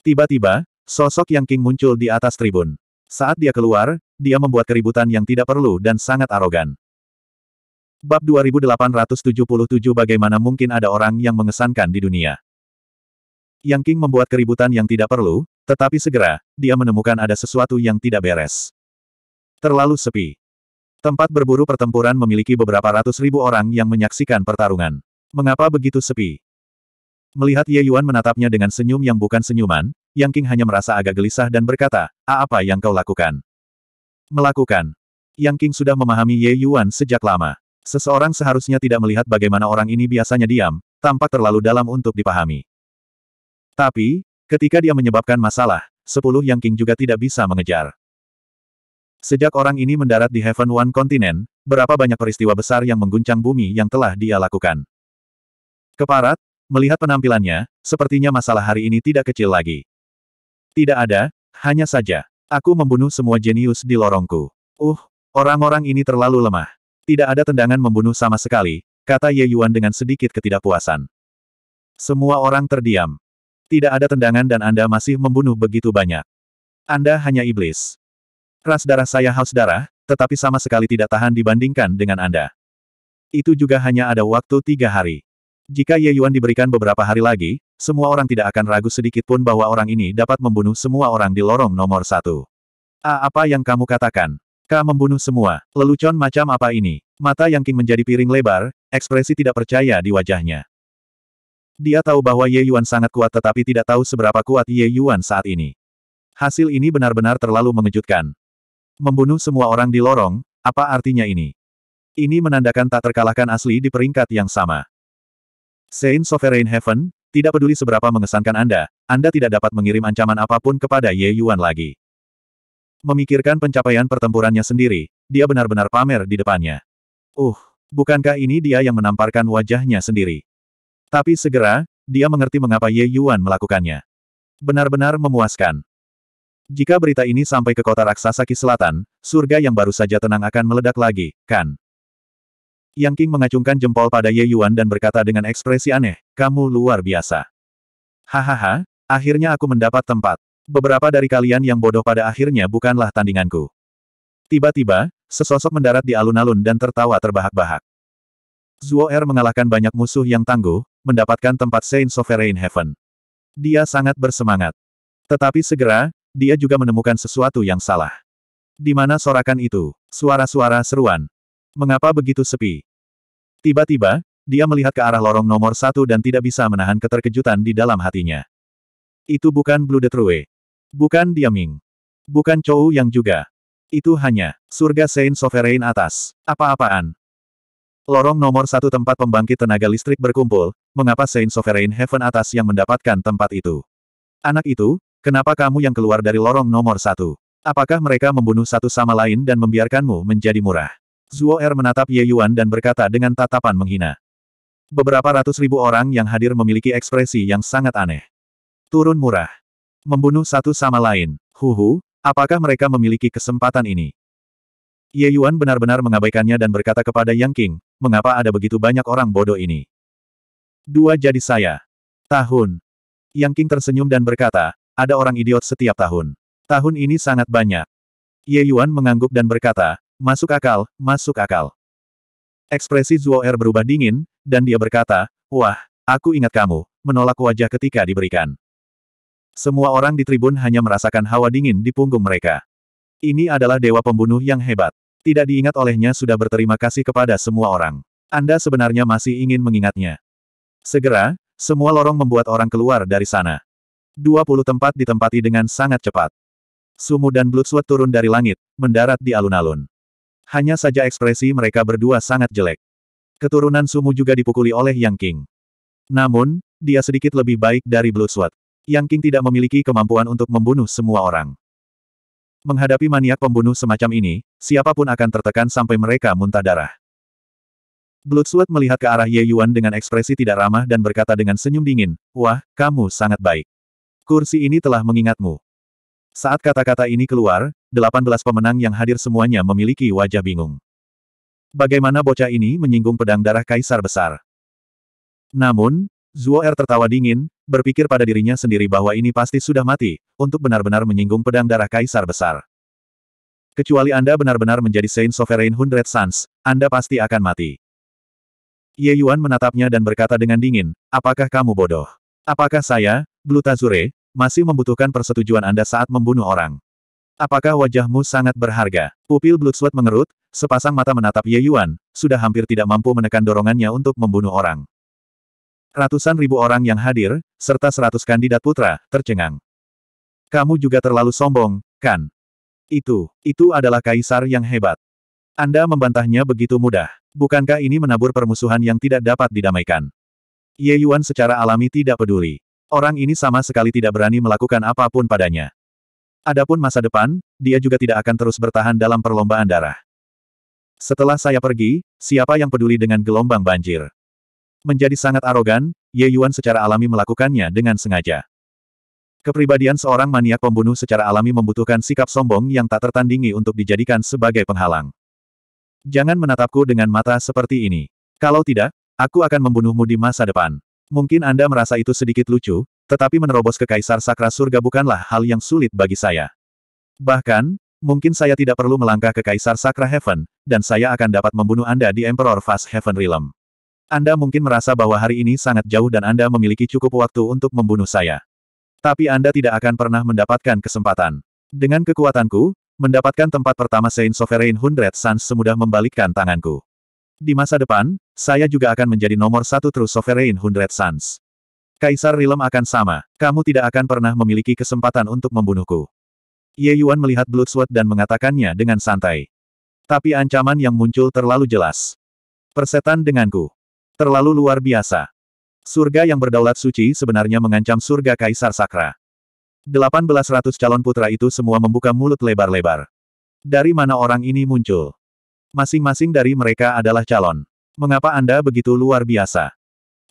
Tiba-tiba, sosok Yang King muncul di atas tribun. Saat dia keluar, dia membuat keributan yang tidak perlu dan sangat arogan. Bab 2877 Bagaimana mungkin ada orang yang mengesankan di dunia? Yang King membuat keributan yang tidak perlu, tetapi segera, dia menemukan ada sesuatu yang tidak beres. Terlalu sepi. Tempat berburu pertempuran memiliki beberapa ratus ribu orang yang menyaksikan pertarungan. Mengapa begitu sepi? Melihat Ye Yuan menatapnya dengan senyum yang bukan senyuman, Yang King hanya merasa agak gelisah dan berkata, A apa yang kau lakukan? Melakukan. Yang King sudah memahami Ye Yuan sejak lama. Seseorang seharusnya tidak melihat bagaimana orang ini biasanya diam, tampak terlalu dalam untuk dipahami. Tapi, ketika dia menyebabkan masalah, sepuluh Yang King juga tidak bisa mengejar. Sejak orang ini mendarat di Heaven One Continent, berapa banyak peristiwa besar yang mengguncang bumi yang telah dia lakukan. Keparat, melihat penampilannya, sepertinya masalah hari ini tidak kecil lagi. Tidak ada, hanya saja. Aku membunuh semua jenius di lorongku. Uh, orang-orang ini terlalu lemah. Tidak ada tendangan membunuh sama sekali, kata Ye Yuan dengan sedikit ketidakpuasan. Semua orang terdiam. Tidak ada tendangan dan Anda masih membunuh begitu banyak. Anda hanya iblis. Ras darah saya haus darah, tetapi sama sekali tidak tahan dibandingkan dengan Anda. Itu juga hanya ada waktu tiga hari. Jika Ye Yuan diberikan beberapa hari lagi, semua orang tidak akan ragu sedikit pun bahwa orang ini dapat membunuh semua orang di lorong nomor satu. A, apa yang kamu katakan? K membunuh semua. Lelucon macam apa ini? Mata Yang King menjadi piring lebar, ekspresi tidak percaya di wajahnya. Dia tahu bahwa Ye Yuan sangat kuat tetapi tidak tahu seberapa kuat Ye Yuan saat ini. Hasil ini benar-benar terlalu mengejutkan. Membunuh semua orang di lorong, apa artinya ini? Ini menandakan tak terkalahkan asli di peringkat yang sama. Saint Sovereign Heaven, tidak peduli seberapa mengesankan Anda, Anda tidak dapat mengirim ancaman apapun kepada Ye Yuan lagi. Memikirkan pencapaian pertempurannya sendiri, dia benar-benar pamer di depannya. Uh, bukankah ini dia yang menamparkan wajahnya sendiri? Tapi segera, dia mengerti mengapa Ye Yuan melakukannya. Benar-benar memuaskan. Jika berita ini sampai ke kota raksasa Ki Selatan, surga yang baru saja tenang akan meledak lagi, kan? Yang King mengacungkan jempol pada Ye Yuan dan berkata dengan ekspresi aneh, kamu luar biasa. Hahaha, akhirnya aku mendapat tempat. Beberapa dari kalian yang bodoh pada akhirnya bukanlah tandinganku. Tiba-tiba, sesosok mendarat di alun-alun dan tertawa terbahak-bahak. Zuo Er mengalahkan banyak musuh yang tangguh, mendapatkan tempat Saint Sovereign Heaven. Dia sangat bersemangat. Tetapi segera, dia juga menemukan sesuatu yang salah. Di mana sorakan itu? Suara-suara seruan. Mengapa begitu sepi? Tiba-tiba, dia melihat ke arah lorong nomor satu dan tidak bisa menahan keterkejutan di dalam hatinya. Itu bukan Blue Detrue. Bukan Diaming. Bukan Chou yang juga. Itu hanya surga Saint Sovereign atas. Apa-apaan. Lorong nomor satu tempat pembangkit tenaga listrik berkumpul, mengapa Saint Sovereign Heaven atas yang mendapatkan tempat itu? Anak itu, Kenapa kamu yang keluar dari lorong nomor satu? Apakah mereka membunuh satu sama lain dan membiarkanmu menjadi murah? Zuo Er menatap Ye Yuan dan berkata dengan tatapan menghina. Beberapa ratus ribu orang yang hadir memiliki ekspresi yang sangat aneh. Turun murah. Membunuh satu sama lain. Huhu, apakah mereka memiliki kesempatan ini? Ye Yuan benar-benar mengabaikannya dan berkata kepada Yang King, mengapa ada begitu banyak orang bodoh ini? Dua jadi saya. Tahun. Yang King tersenyum dan berkata, ada orang idiot setiap tahun. Tahun ini sangat banyak. Ye Yuan mengangguk dan berkata, masuk akal, masuk akal. Ekspresi Zuo Er berubah dingin, dan dia berkata, wah, aku ingat kamu, menolak wajah ketika diberikan. Semua orang di tribun hanya merasakan hawa dingin di punggung mereka. Ini adalah dewa pembunuh yang hebat. Tidak diingat olehnya sudah berterima kasih kepada semua orang. Anda sebenarnya masih ingin mengingatnya. Segera, semua lorong membuat orang keluar dari sana. Dua puluh tempat ditempati dengan sangat cepat. Sumu dan Bloodsweat turun dari langit, mendarat di alun-alun. Hanya saja ekspresi mereka berdua sangat jelek. Keturunan Sumu juga dipukuli oleh Yang King. Namun, dia sedikit lebih baik dari Bloodsweat. Yang King tidak memiliki kemampuan untuk membunuh semua orang. Menghadapi maniak pembunuh semacam ini, siapapun akan tertekan sampai mereka muntah darah. Bloodsweat melihat ke arah Ye Yuan dengan ekspresi tidak ramah dan berkata dengan senyum dingin, Wah, kamu sangat baik. Kursi ini telah mengingatmu. Saat kata-kata ini keluar, 18 pemenang yang hadir semuanya memiliki wajah bingung. Bagaimana bocah ini menyinggung pedang darah kaisar besar? Namun, Zuo Er tertawa dingin, berpikir pada dirinya sendiri bahwa ini pasti sudah mati, untuk benar-benar menyinggung pedang darah kaisar besar. Kecuali Anda benar-benar menjadi Saint Sovereign Hundred Suns, Anda pasti akan mati. Ye Yuan menatapnya dan berkata dengan dingin, apakah kamu bodoh? Apakah saya, Blutazure? masih membutuhkan persetujuan Anda saat membunuh orang. Apakah wajahmu sangat berharga? Pupil Bloodsweat mengerut, sepasang mata menatap Ye Yuan, sudah hampir tidak mampu menekan dorongannya untuk membunuh orang. Ratusan ribu orang yang hadir, serta seratus kandidat putra, tercengang. Kamu juga terlalu sombong, kan? Itu, itu adalah kaisar yang hebat. Anda membantahnya begitu mudah. Bukankah ini menabur permusuhan yang tidak dapat didamaikan? Ye Yuan secara alami tidak peduli. Orang ini sama sekali tidak berani melakukan apapun padanya. Adapun masa depan, dia juga tidak akan terus bertahan dalam perlombaan darah. Setelah saya pergi, siapa yang peduli dengan gelombang banjir? Menjadi sangat arogan, Ye Yuan secara alami melakukannya dengan sengaja. Kepribadian seorang maniak pembunuh secara alami membutuhkan sikap sombong yang tak tertandingi untuk dijadikan sebagai penghalang. Jangan menatapku dengan mata seperti ini. Kalau tidak, aku akan membunuhmu di masa depan. Mungkin Anda merasa itu sedikit lucu, tetapi menerobos ke Kaisar Sakra Surga bukanlah hal yang sulit bagi saya. Bahkan, mungkin saya tidak perlu melangkah ke Kaisar Sakra Heaven, dan saya akan dapat membunuh Anda di Emperor Fast Heaven Realm. Anda mungkin merasa bahwa hari ini sangat jauh dan Anda memiliki cukup waktu untuk membunuh saya. Tapi Anda tidak akan pernah mendapatkan kesempatan. Dengan kekuatanku, mendapatkan tempat pertama Saint Sovereign Hundred Suns semudah membalikkan tanganku. Di masa depan, saya juga akan menjadi nomor satu True Sovereign Hundred Suns. Kaisar Rilem akan sama. Kamu tidak akan pernah memiliki kesempatan untuk membunuhku. Ye Yuan melihat Bloodsword dan mengatakannya dengan santai. Tapi ancaman yang muncul terlalu jelas. Persetan denganku. Terlalu luar biasa. Surga yang berdaulat suci sebenarnya mengancam surga Kaisar Sakra. 1800 calon putra itu semua membuka mulut lebar-lebar. Dari mana orang ini muncul? Masing-masing dari mereka adalah calon. Mengapa Anda begitu luar biasa?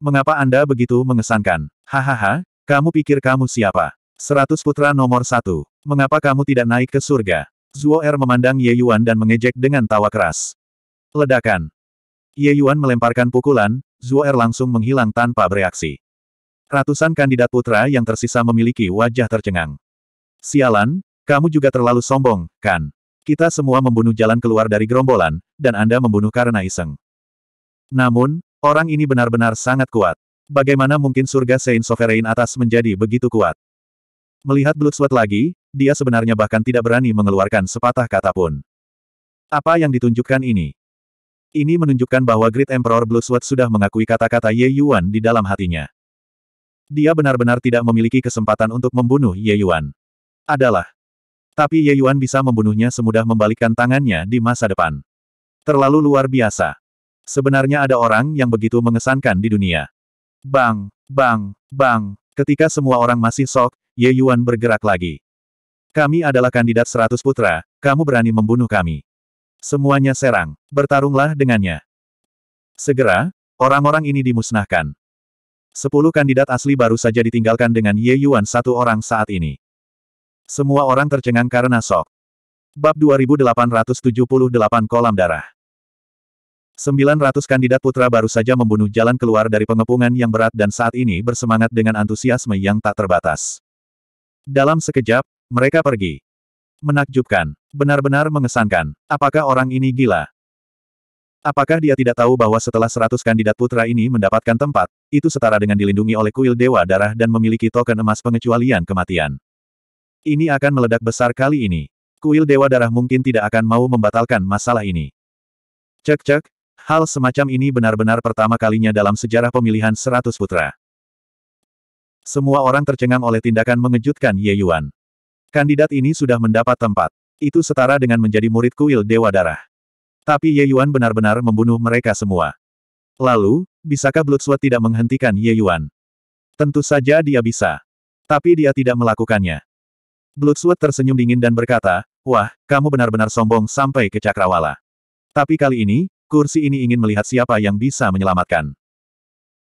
Mengapa Anda begitu mengesankan? Hahaha, kamu pikir kamu siapa? Seratus putra nomor satu. Mengapa kamu tidak naik ke surga? Zuo Er memandang Ye Yuan dan mengejek dengan tawa keras. Ledakan. Ye Yuan melemparkan pukulan, Zuo Er langsung menghilang tanpa bereaksi. Ratusan kandidat putra yang tersisa memiliki wajah tercengang. Sialan, kamu juga terlalu sombong, kan? Kita semua membunuh jalan keluar dari gerombolan, dan Anda membunuh karena iseng. Namun, orang ini benar-benar sangat kuat. Bagaimana mungkin surga Saint Sovereign atas menjadi begitu kuat? Melihat Blood Bloodsweat lagi, dia sebenarnya bahkan tidak berani mengeluarkan sepatah kata pun. Apa yang ditunjukkan ini? Ini menunjukkan bahwa Great Emperor Bloodsweat sudah mengakui kata-kata Ye Yuan di dalam hatinya. Dia benar-benar tidak memiliki kesempatan untuk membunuh Ye Yuan. Adalah tapi Ye Yuan bisa membunuhnya semudah membalikkan tangannya di masa depan. Terlalu luar biasa. Sebenarnya ada orang yang begitu mengesankan di dunia. Bang, bang, bang. Ketika semua orang masih sok, Ye Yuan bergerak lagi. Kami adalah kandidat seratus putra, kamu berani membunuh kami. Semuanya serang, bertarunglah dengannya. Segera, orang-orang ini dimusnahkan. Sepuluh kandidat asli baru saja ditinggalkan dengan Ye Yuan satu orang saat ini. Semua orang tercengang karena sok. Bab 2878 Kolam Darah 900 kandidat putra baru saja membunuh jalan keluar dari pengepungan yang berat dan saat ini bersemangat dengan antusiasme yang tak terbatas. Dalam sekejap, mereka pergi. Menakjubkan. Benar-benar mengesankan. Apakah orang ini gila? Apakah dia tidak tahu bahwa setelah 100 kandidat putra ini mendapatkan tempat, itu setara dengan dilindungi oleh kuil Dewa Darah dan memiliki token emas pengecualian kematian. Ini akan meledak besar kali ini. Kuil Dewa Darah mungkin tidak akan mau membatalkan masalah ini. Cek-cek, hal semacam ini benar-benar pertama kalinya dalam sejarah pemilihan seratus putra. Semua orang tercengang oleh tindakan mengejutkan Ye Yuan. Kandidat ini sudah mendapat tempat. Itu setara dengan menjadi murid kuil Dewa Darah. Tapi Ye Yuan benar-benar membunuh mereka semua. Lalu, bisakah Blood Bloodsword tidak menghentikan Ye Yuan? Tentu saja dia bisa. Tapi dia tidak melakukannya. Bloodswood tersenyum dingin dan berkata, Wah, kamu benar-benar sombong sampai ke Cakrawala. Tapi kali ini, kursi ini ingin melihat siapa yang bisa menyelamatkan.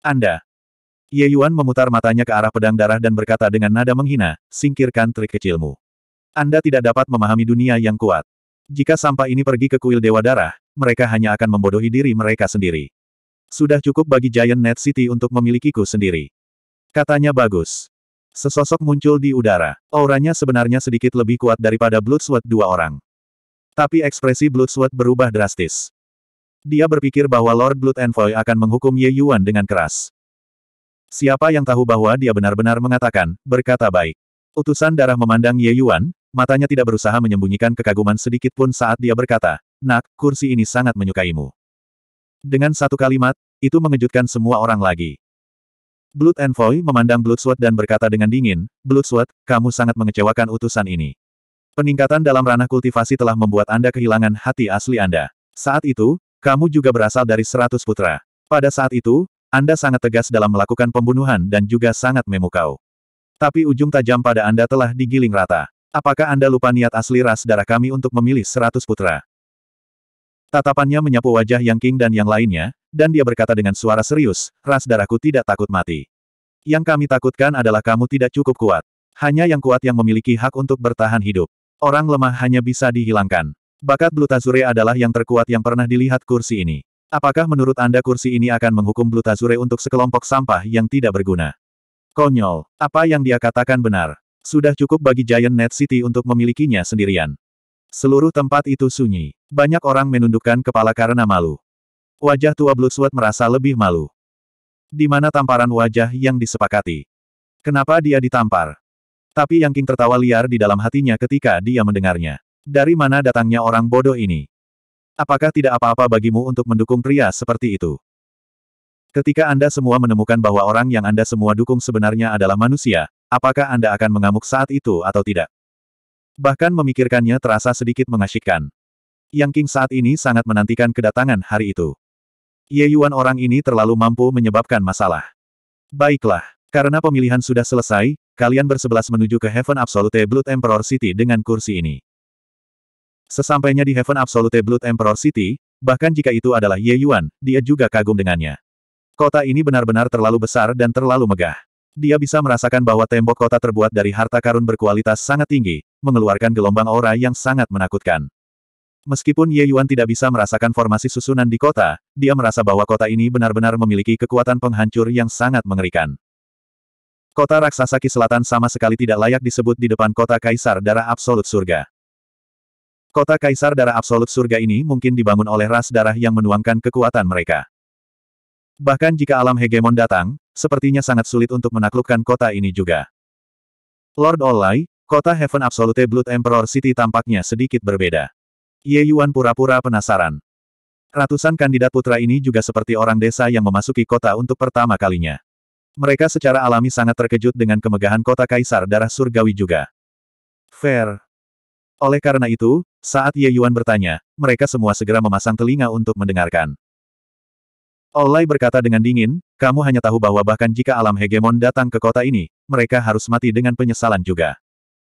Anda. Ye Yuan memutar matanya ke arah pedang darah dan berkata dengan nada menghina, singkirkan trik kecilmu. Anda tidak dapat memahami dunia yang kuat. Jika sampah ini pergi ke kuil Dewa Darah, mereka hanya akan membodohi diri mereka sendiri. Sudah cukup bagi Giant Net City untuk memilikiku sendiri. Katanya bagus. Sesosok muncul di udara. Auranya sebenarnya sedikit lebih kuat daripada Bloodsweat dua orang. Tapi ekspresi Bloodsweat berubah drastis. Dia berpikir bahwa Lord Blood Envoy akan menghukum Ye Yuan dengan keras. Siapa yang tahu bahwa dia benar-benar mengatakan, berkata baik. Utusan darah memandang Ye Yuan, matanya tidak berusaha menyembunyikan kekaguman sedikit pun saat dia berkata, Nak, kursi ini sangat menyukaimu. Dengan satu kalimat, itu mengejutkan semua orang lagi. Blood Envoy memandang Bloodsword dan berkata dengan dingin, Bloodsword, kamu sangat mengecewakan utusan ini. Peningkatan dalam ranah kultivasi telah membuat Anda kehilangan hati asli Anda. Saat itu, kamu juga berasal dari seratus putra. Pada saat itu, Anda sangat tegas dalam melakukan pembunuhan dan juga sangat memukau. Tapi ujung tajam pada Anda telah digiling rata. Apakah Anda lupa niat asli ras darah kami untuk memilih seratus putra? Tatapannya menyapu wajah Yang King dan yang lainnya, dan dia berkata dengan suara serius, ras darahku tidak takut mati. Yang kami takutkan adalah kamu tidak cukup kuat. Hanya yang kuat yang memiliki hak untuk bertahan hidup. Orang lemah hanya bisa dihilangkan. Bakat Blutazure adalah yang terkuat yang pernah dilihat kursi ini. Apakah menurut Anda kursi ini akan menghukum Blutazure untuk sekelompok sampah yang tidak berguna? Konyol, apa yang dia katakan benar. Sudah cukup bagi Giant Net City untuk memilikinya sendirian. Seluruh tempat itu sunyi. Banyak orang menundukkan kepala karena malu. Wajah tua Bloodsuit merasa lebih malu. Di mana tamparan wajah yang disepakati? Kenapa dia ditampar? Tapi Yang King tertawa liar di dalam hatinya ketika dia mendengarnya. Dari mana datangnya orang bodoh ini? Apakah tidak apa-apa bagimu untuk mendukung pria seperti itu? Ketika Anda semua menemukan bahwa orang yang Anda semua dukung sebenarnya adalah manusia, apakah Anda akan mengamuk saat itu atau tidak? Bahkan memikirkannya terasa sedikit mengasyikkan. Yang King saat ini sangat menantikan kedatangan hari itu. Ye Yuan orang ini terlalu mampu menyebabkan masalah. Baiklah, karena pemilihan sudah selesai, kalian bersebelas menuju ke Heaven Absolute Blood Emperor City dengan kursi ini. Sesampainya di Heaven Absolute Blood Emperor City, bahkan jika itu adalah Ye Yuan, dia juga kagum dengannya. Kota ini benar-benar terlalu besar dan terlalu megah. Dia bisa merasakan bahwa tembok kota terbuat dari harta karun berkualitas sangat tinggi, mengeluarkan gelombang aura yang sangat menakutkan. Meskipun Ye Yuan tidak bisa merasakan formasi susunan di kota, dia merasa bahwa kota ini benar-benar memiliki kekuatan penghancur yang sangat mengerikan. Kota Raksasa Ki Selatan sama sekali tidak layak disebut di depan kota Kaisar Darah Absolut Surga. Kota Kaisar Darah Absolut Surga ini mungkin dibangun oleh ras darah yang menuangkan kekuatan mereka. Bahkan jika alam hegemon datang, sepertinya sangat sulit untuk menaklukkan kota ini juga. Lord Olai, kota Heaven Absolute Blood Emperor City tampaknya sedikit berbeda. Ye Yuan pura-pura penasaran. Ratusan kandidat putra ini juga seperti orang desa yang memasuki kota untuk pertama kalinya. Mereka secara alami sangat terkejut dengan kemegahan kota kaisar darah surgawi juga. Fair. Oleh karena itu, saat Ye Yuan bertanya, mereka semua segera memasang telinga untuk mendengarkan. Olai berkata dengan dingin, kamu hanya tahu bahwa bahkan jika alam hegemon datang ke kota ini, mereka harus mati dengan penyesalan juga.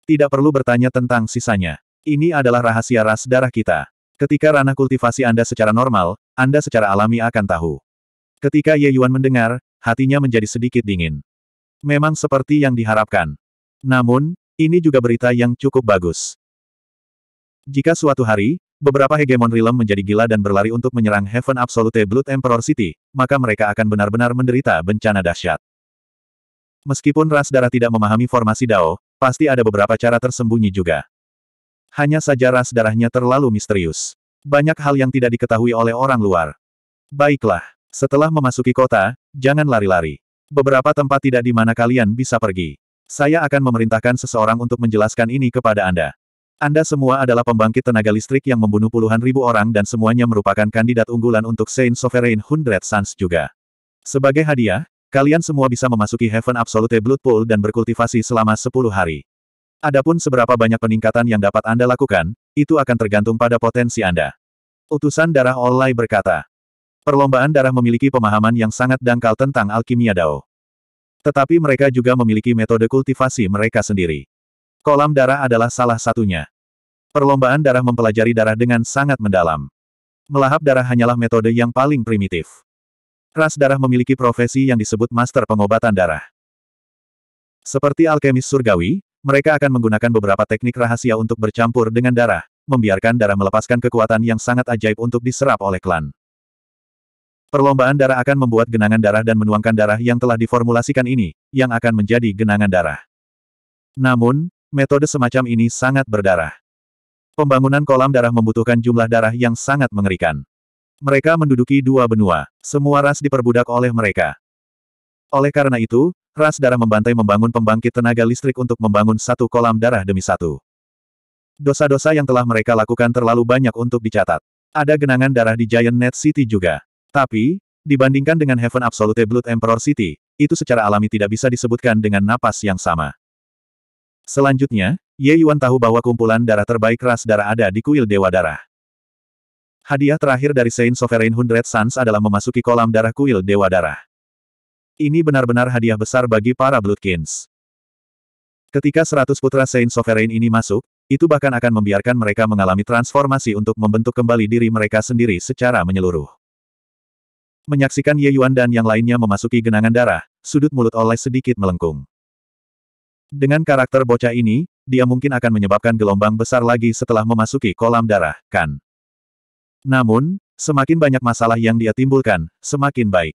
Tidak perlu bertanya tentang sisanya. Ini adalah rahasia ras darah kita. Ketika ranah kultivasi Anda secara normal, Anda secara alami akan tahu. Ketika Ye Yuan mendengar, hatinya menjadi sedikit dingin. Memang seperti yang diharapkan. Namun, ini juga berita yang cukup bagus. Jika suatu hari, beberapa hegemon realm menjadi gila dan berlari untuk menyerang Heaven Absolute Blood Emperor City, maka mereka akan benar-benar menderita bencana dahsyat. Meskipun ras darah tidak memahami formasi Dao, pasti ada beberapa cara tersembunyi juga. Hanya saja ras darahnya terlalu misterius. Banyak hal yang tidak diketahui oleh orang luar. Baiklah, setelah memasuki kota, jangan lari-lari. Beberapa tempat tidak di mana kalian bisa pergi. Saya akan memerintahkan seseorang untuk menjelaskan ini kepada Anda. Anda semua adalah pembangkit tenaga listrik yang membunuh puluhan ribu orang dan semuanya merupakan kandidat unggulan untuk Saint Sovereign Hundred Suns juga. Sebagai hadiah, kalian semua bisa memasuki Heaven Absolute Blood Pool dan berkultivasi selama 10 hari. Adapun seberapa banyak peningkatan yang dapat Anda lakukan, itu akan tergantung pada potensi Anda. Utusan darah Olai berkata, perlombaan darah memiliki pemahaman yang sangat dangkal tentang alkimia Dao. Tetapi mereka juga memiliki metode kultivasi mereka sendiri. Kolam darah adalah salah satunya. Perlombaan darah mempelajari darah dengan sangat mendalam. Melahap darah hanyalah metode yang paling primitif. Ras darah memiliki profesi yang disebut master pengobatan darah. Seperti alkemis surgawi, mereka akan menggunakan beberapa teknik rahasia untuk bercampur dengan darah, membiarkan darah melepaskan kekuatan yang sangat ajaib untuk diserap oleh klan. Perlombaan darah akan membuat genangan darah dan menuangkan darah yang telah diformulasikan ini, yang akan menjadi genangan darah. Namun, metode semacam ini sangat berdarah. Pembangunan kolam darah membutuhkan jumlah darah yang sangat mengerikan. Mereka menduduki dua benua, semua ras diperbudak oleh mereka. Oleh karena itu, Ras darah membantai membangun pembangkit tenaga listrik untuk membangun satu kolam darah demi satu. Dosa-dosa yang telah mereka lakukan terlalu banyak untuk dicatat. Ada genangan darah di Giant Net City juga. Tapi, dibandingkan dengan Heaven Absolute Blood Emperor City, itu secara alami tidak bisa disebutkan dengan napas yang sama. Selanjutnya, Ye Yuan tahu bahwa kumpulan darah terbaik ras darah ada di kuil Dewa Darah. Hadiah terakhir dari Saint Sovereign Hundred Suns adalah memasuki kolam darah kuil Dewa Darah. Ini benar-benar hadiah besar bagi para Bloodkins. Ketika seratus putra Saint Sovereign ini masuk, itu bahkan akan membiarkan mereka mengalami transformasi untuk membentuk kembali diri mereka sendiri secara menyeluruh. Menyaksikan Ye Yuan dan yang lainnya memasuki genangan darah, sudut mulut Oleh sedikit melengkung. Dengan karakter bocah ini, dia mungkin akan menyebabkan gelombang besar lagi setelah memasuki kolam darah, kan? Namun, semakin banyak masalah yang dia timbulkan, semakin baik.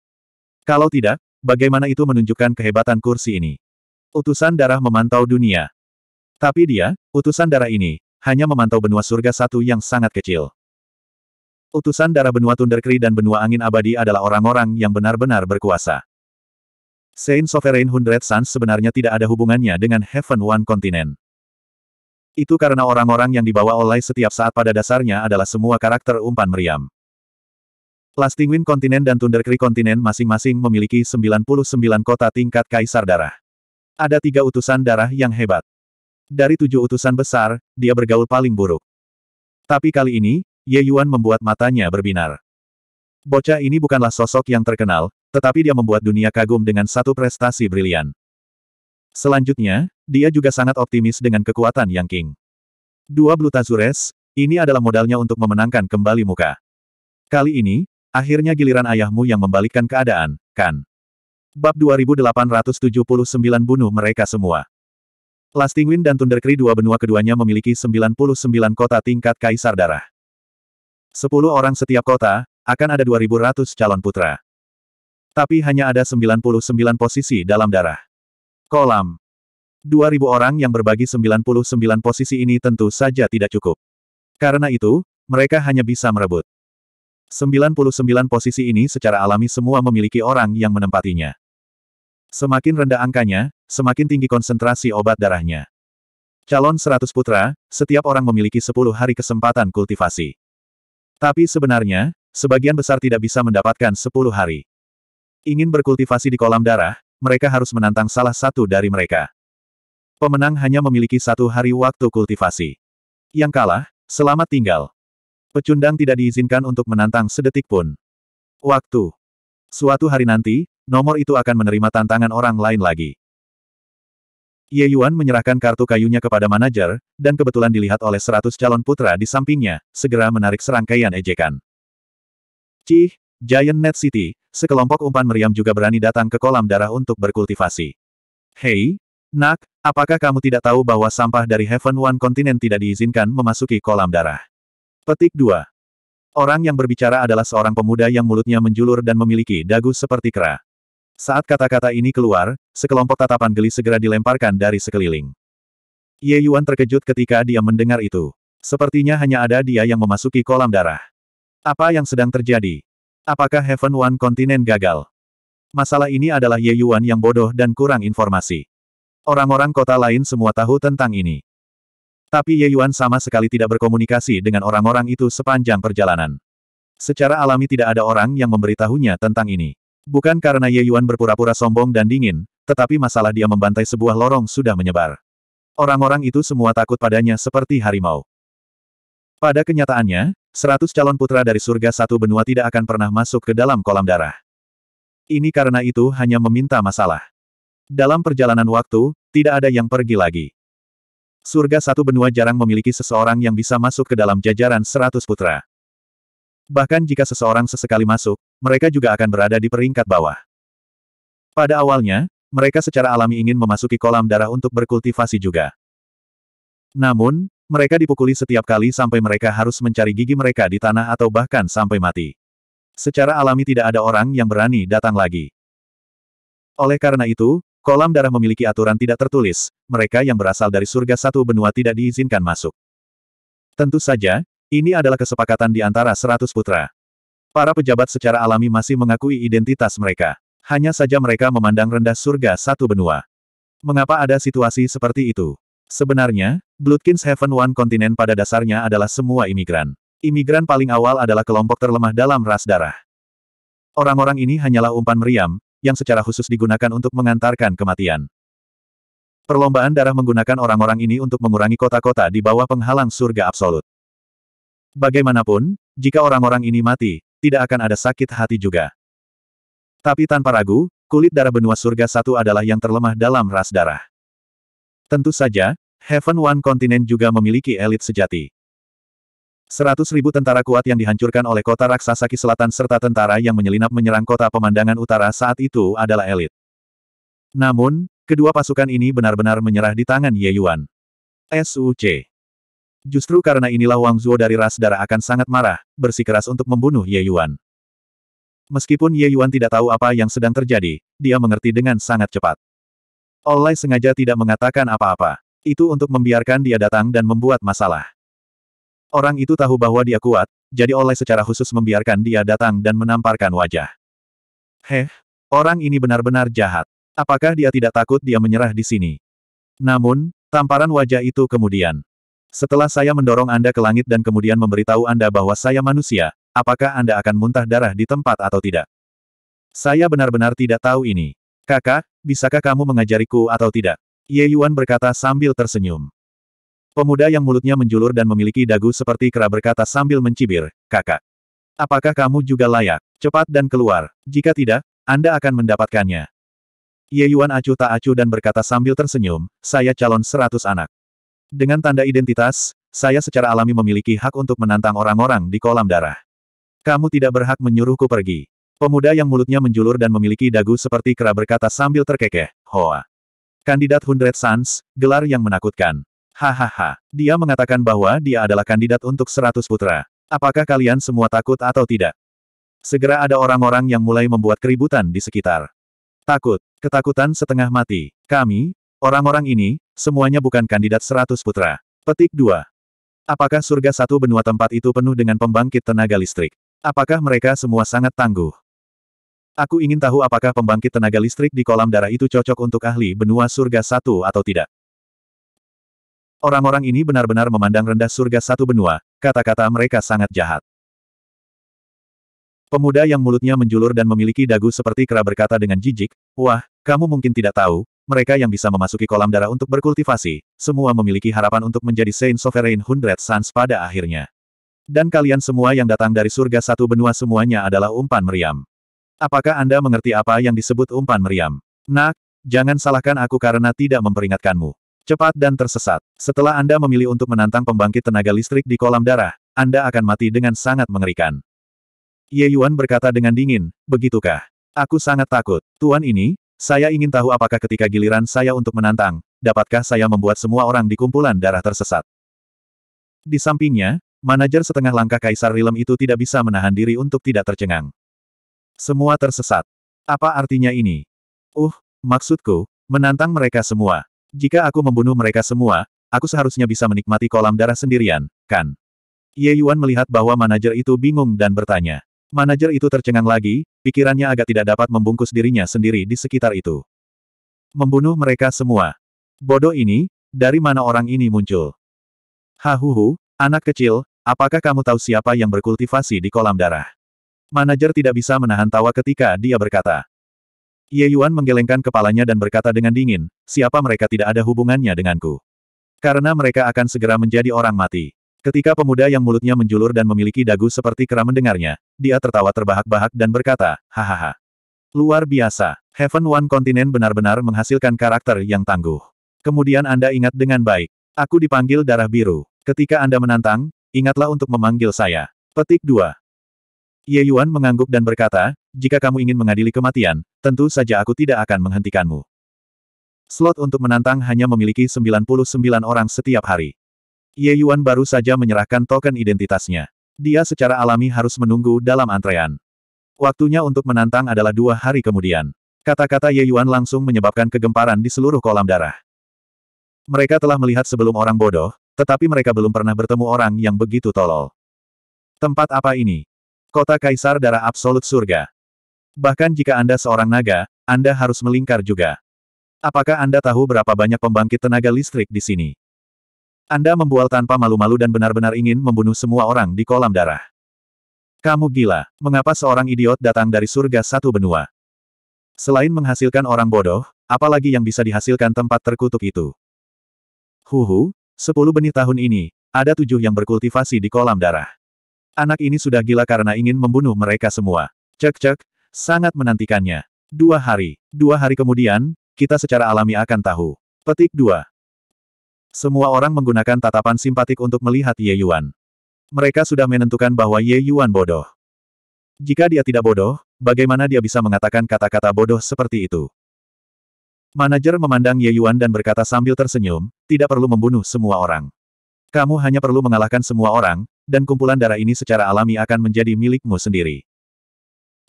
Kalau tidak, Bagaimana itu menunjukkan kehebatan kursi ini? Utusan darah memantau dunia. Tapi dia, utusan darah ini, hanya memantau benua surga satu yang sangat kecil. Utusan darah benua Tunderkri dan benua angin abadi adalah orang-orang yang benar-benar berkuasa. Saint Sovereign Hundred Suns sebenarnya tidak ada hubungannya dengan Heaven One Continent. Itu karena orang-orang yang dibawa oleh setiap saat pada dasarnya adalah semua karakter umpan meriam. Lasting Kontinen dan Tunderkri Kontinen masing-masing memiliki 99 kota tingkat kaisar darah. Ada tiga utusan darah yang hebat. Dari tujuh utusan besar, dia bergaul paling buruk. Tapi kali ini, Ye Yuan membuat matanya berbinar. Bocah ini bukanlah sosok yang terkenal, tetapi dia membuat dunia kagum dengan satu prestasi brilian. Selanjutnya, dia juga sangat optimis dengan kekuatan Yang King. Dua Blutazures, ini adalah modalnya untuk memenangkan kembali muka. Kali ini, Akhirnya giliran ayahmu yang membalikkan keadaan, kan? Bab 2879 bunuh mereka semua. Lastingwin dan Thunderkree dua benua keduanya memiliki 99 kota tingkat kaisar darah. 10 orang setiap kota, akan ada 2.100 calon putra. Tapi hanya ada 99 posisi dalam darah. Kolam. 2.000 orang yang berbagi 99 posisi ini tentu saja tidak cukup. Karena itu, mereka hanya bisa merebut. 99 posisi ini secara alami semua memiliki orang yang menempatinya. Semakin rendah angkanya, semakin tinggi konsentrasi obat darahnya. Calon 100 putra, setiap orang memiliki 10 hari kesempatan kultivasi. Tapi sebenarnya, sebagian besar tidak bisa mendapatkan 10 hari. Ingin berkultivasi di kolam darah, mereka harus menantang salah satu dari mereka. Pemenang hanya memiliki satu hari waktu kultivasi. Yang kalah, selamat tinggal. Pecundang tidak diizinkan untuk menantang sedetik pun. Waktu. Suatu hari nanti, nomor itu akan menerima tantangan orang lain lagi. Ye Yuan menyerahkan kartu kayunya kepada manajer, dan kebetulan dilihat oleh seratus calon putra di sampingnya, segera menarik serangkaian ejekan. Cih, Giant Net City, sekelompok umpan meriam juga berani datang ke kolam darah untuk berkultivasi. Hei, nak, apakah kamu tidak tahu bahwa sampah dari Heaven One Continent tidak diizinkan memasuki kolam darah? Petik 2. Orang yang berbicara adalah seorang pemuda yang mulutnya menjulur dan memiliki dagu seperti kera. Saat kata-kata ini keluar, sekelompok tatapan geli segera dilemparkan dari sekeliling. Ye Yuan terkejut ketika dia mendengar itu. Sepertinya hanya ada dia yang memasuki kolam darah. Apa yang sedang terjadi? Apakah Heaven One Continent gagal? Masalah ini adalah Ye Yuan yang bodoh dan kurang informasi. Orang-orang kota lain semua tahu tentang ini. Tapi Ye Yuan sama sekali tidak berkomunikasi dengan orang-orang itu sepanjang perjalanan. Secara alami tidak ada orang yang memberitahunya tentang ini. Bukan karena Ye Yuan berpura-pura sombong dan dingin, tetapi masalah dia membantai sebuah lorong sudah menyebar. Orang-orang itu semua takut padanya seperti harimau. Pada kenyataannya, seratus calon putra dari surga satu benua tidak akan pernah masuk ke dalam kolam darah. Ini karena itu hanya meminta masalah. Dalam perjalanan waktu, tidak ada yang pergi lagi surga satu benua jarang memiliki seseorang yang bisa masuk ke dalam jajaran seratus putra. Bahkan jika seseorang sesekali masuk, mereka juga akan berada di peringkat bawah. Pada awalnya, mereka secara alami ingin memasuki kolam darah untuk berkultivasi juga. Namun, mereka dipukuli setiap kali sampai mereka harus mencari gigi mereka di tanah atau bahkan sampai mati. Secara alami tidak ada orang yang berani datang lagi. Oleh karena itu, Kolam darah memiliki aturan tidak tertulis, mereka yang berasal dari surga satu benua tidak diizinkan masuk. Tentu saja, ini adalah kesepakatan di antara seratus putra. Para pejabat secara alami masih mengakui identitas mereka. Hanya saja mereka memandang rendah surga satu benua. Mengapa ada situasi seperti itu? Sebenarnya, Bloodkins Heaven One Continent pada dasarnya adalah semua imigran. Imigran paling awal adalah kelompok terlemah dalam ras darah. Orang-orang ini hanyalah umpan meriam, yang secara khusus digunakan untuk mengantarkan kematian. Perlombaan darah menggunakan orang-orang ini untuk mengurangi kota-kota di bawah penghalang surga absolut. Bagaimanapun, jika orang-orang ini mati, tidak akan ada sakit hati juga. Tapi tanpa ragu, kulit darah benua surga satu adalah yang terlemah dalam ras darah. Tentu saja, Heaven One Continent juga memiliki elit sejati. Seratus ribu tentara kuat yang dihancurkan oleh kota raksasa Ki Selatan serta tentara yang menyelinap menyerang kota pemandangan utara saat itu adalah elit. Namun, kedua pasukan ini benar-benar menyerah di tangan Ye Yuan. SUC. Justru karena inilah Wang Zuo dari ras darah akan sangat marah, bersikeras untuk membunuh Ye Yuan. Meskipun Ye Yuan tidak tahu apa yang sedang terjadi, dia mengerti dengan sangat cepat. Olai sengaja tidak mengatakan apa-apa. Itu untuk membiarkan dia datang dan membuat masalah. Orang itu tahu bahwa dia kuat, jadi oleh secara khusus membiarkan dia datang dan menamparkan wajah. Heh, orang ini benar-benar jahat. Apakah dia tidak takut dia menyerah di sini? Namun, tamparan wajah itu kemudian. Setelah saya mendorong Anda ke langit dan kemudian memberitahu Anda bahwa saya manusia, apakah Anda akan muntah darah di tempat atau tidak? Saya benar-benar tidak tahu ini. Kakak, bisakah kamu mengajariku atau tidak? Ye Yuan berkata sambil tersenyum. Pemuda yang mulutnya menjulur dan memiliki dagu seperti kera berkata sambil mencibir, kakak. Apakah kamu juga layak? Cepat dan keluar. Jika tidak, Anda akan mendapatkannya. Ye Yuan acuh tak acuh dan berkata sambil tersenyum, saya calon seratus anak. Dengan tanda identitas, saya secara alami memiliki hak untuk menantang orang-orang di kolam darah. Kamu tidak berhak menyuruhku pergi. Pemuda yang mulutnya menjulur dan memiliki dagu seperti kera berkata sambil terkekeh, Hoa. Kandidat Hundred sons, gelar yang menakutkan. Hahaha. Dia mengatakan bahwa dia adalah kandidat untuk seratus putra. Apakah kalian semua takut atau tidak? Segera ada orang-orang yang mulai membuat keributan di sekitar. Takut, ketakutan setengah mati. Kami, orang-orang ini, semuanya bukan kandidat seratus putra. Petik 2. Apakah surga satu benua tempat itu penuh dengan pembangkit tenaga listrik? Apakah mereka semua sangat tangguh? Aku ingin tahu apakah pembangkit tenaga listrik di kolam darah itu cocok untuk ahli benua surga satu atau tidak. Orang-orang ini benar-benar memandang rendah surga satu benua, kata-kata mereka sangat jahat. Pemuda yang mulutnya menjulur dan memiliki dagu seperti kera berkata dengan jijik, Wah, kamu mungkin tidak tahu, mereka yang bisa memasuki kolam darah untuk berkultivasi, semua memiliki harapan untuk menjadi Saint Sovereign Hundred Suns pada akhirnya. Dan kalian semua yang datang dari surga satu benua semuanya adalah umpan meriam. Apakah Anda mengerti apa yang disebut umpan meriam? Nak, jangan salahkan aku karena tidak memperingatkanmu. Cepat dan tersesat. Setelah Anda memilih untuk menantang pembangkit tenaga listrik di kolam darah, Anda akan mati dengan sangat mengerikan. Ye Yuan berkata dengan dingin, begitukah? Aku sangat takut. Tuan ini, saya ingin tahu apakah ketika giliran saya untuk menantang, dapatkah saya membuat semua orang di kumpulan darah tersesat? Di sampingnya, manajer setengah langkah Kaisar Rilem itu tidak bisa menahan diri untuk tidak tercengang. Semua tersesat. Apa artinya ini? Uh, maksudku, menantang mereka semua. Jika aku membunuh mereka semua, aku seharusnya bisa menikmati kolam darah sendirian, kan? Ye Yuan melihat bahwa manajer itu bingung dan bertanya. Manajer itu tercengang lagi, pikirannya agak tidak dapat membungkus dirinya sendiri di sekitar itu. Membunuh mereka semua. Bodoh ini, dari mana orang ini muncul? Hahuhu, anak kecil, apakah kamu tahu siapa yang berkultivasi di kolam darah? Manajer tidak bisa menahan tawa ketika dia berkata, Ye Yuan menggelengkan kepalanya dan berkata dengan dingin, siapa mereka tidak ada hubungannya denganku. Karena mereka akan segera menjadi orang mati. Ketika pemuda yang mulutnya menjulur dan memiliki dagu seperti kera mendengarnya, dia tertawa terbahak-bahak dan berkata, hahaha. Luar biasa, Heaven One Continent benar-benar menghasilkan karakter yang tangguh. Kemudian Anda ingat dengan baik. Aku dipanggil darah biru. Ketika Anda menantang, ingatlah untuk memanggil saya. Petik 2. Ye Yuan mengangguk dan berkata, jika kamu ingin mengadili kematian, tentu saja aku tidak akan menghentikanmu. Slot untuk menantang hanya memiliki 99 orang setiap hari. Ye Yuan baru saja menyerahkan token identitasnya. Dia secara alami harus menunggu dalam antrean. Waktunya untuk menantang adalah dua hari kemudian. Kata-kata Ye Yuan langsung menyebabkan kegemparan di seluruh kolam darah. Mereka telah melihat sebelum orang bodoh, tetapi mereka belum pernah bertemu orang yang begitu tolol. Tempat apa ini? Kota Kaisar Darah Absolut Surga. Bahkan jika Anda seorang naga, Anda harus melingkar juga. Apakah Anda tahu berapa banyak pembangkit tenaga listrik di sini? Anda membual tanpa malu-malu dan benar-benar ingin membunuh semua orang di kolam darah. Kamu gila, mengapa seorang idiot datang dari surga satu benua? Selain menghasilkan orang bodoh, apalagi yang bisa dihasilkan tempat terkutuk itu? Huhu, sepuluh benih tahun ini, ada tujuh yang berkultivasi di kolam darah. Anak ini sudah gila karena ingin membunuh mereka semua. Cek-cek, sangat menantikannya. Dua hari. Dua hari kemudian, kita secara alami akan tahu. Petik 2. Semua orang menggunakan tatapan simpatik untuk melihat Ye Yuan. Mereka sudah menentukan bahwa Ye Yuan bodoh. Jika dia tidak bodoh, bagaimana dia bisa mengatakan kata-kata bodoh seperti itu? Manajer memandang Ye Yuan dan berkata sambil tersenyum, tidak perlu membunuh semua orang. Kamu hanya perlu mengalahkan semua orang, dan kumpulan darah ini secara alami akan menjadi milikmu sendiri.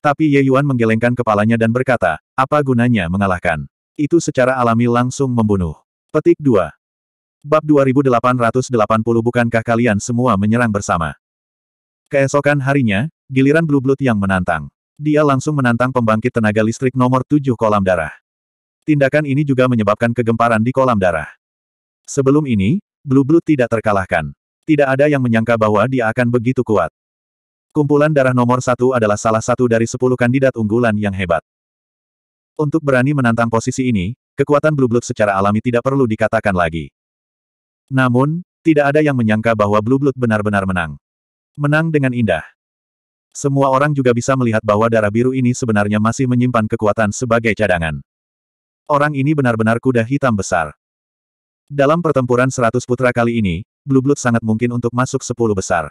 Tapi Ye Yuan menggelengkan kepalanya dan berkata, apa gunanya mengalahkan? Itu secara alami langsung membunuh. Petik 2. Bab 2880 Bukankah kalian semua menyerang bersama? Keesokan harinya, giliran Blue Blood yang menantang. Dia langsung menantang pembangkit tenaga listrik nomor 7 kolam darah. Tindakan ini juga menyebabkan kegemparan di kolam darah. Sebelum ini, Blue Blood tidak terkalahkan. Tidak ada yang menyangka bahwa dia akan begitu kuat. Kumpulan darah nomor satu adalah salah satu dari sepuluh kandidat unggulan yang hebat. Untuk berani menantang posisi ini, kekuatan Blue Blood secara alami tidak perlu dikatakan lagi. Namun, tidak ada yang menyangka bahwa Blue Blood benar-benar menang. Menang dengan indah. Semua orang juga bisa melihat bahwa darah biru ini sebenarnya masih menyimpan kekuatan sebagai cadangan. Orang ini benar-benar kuda hitam besar. Dalam pertempuran seratus putra kali ini, Blue Blood sangat mungkin untuk masuk sepuluh besar.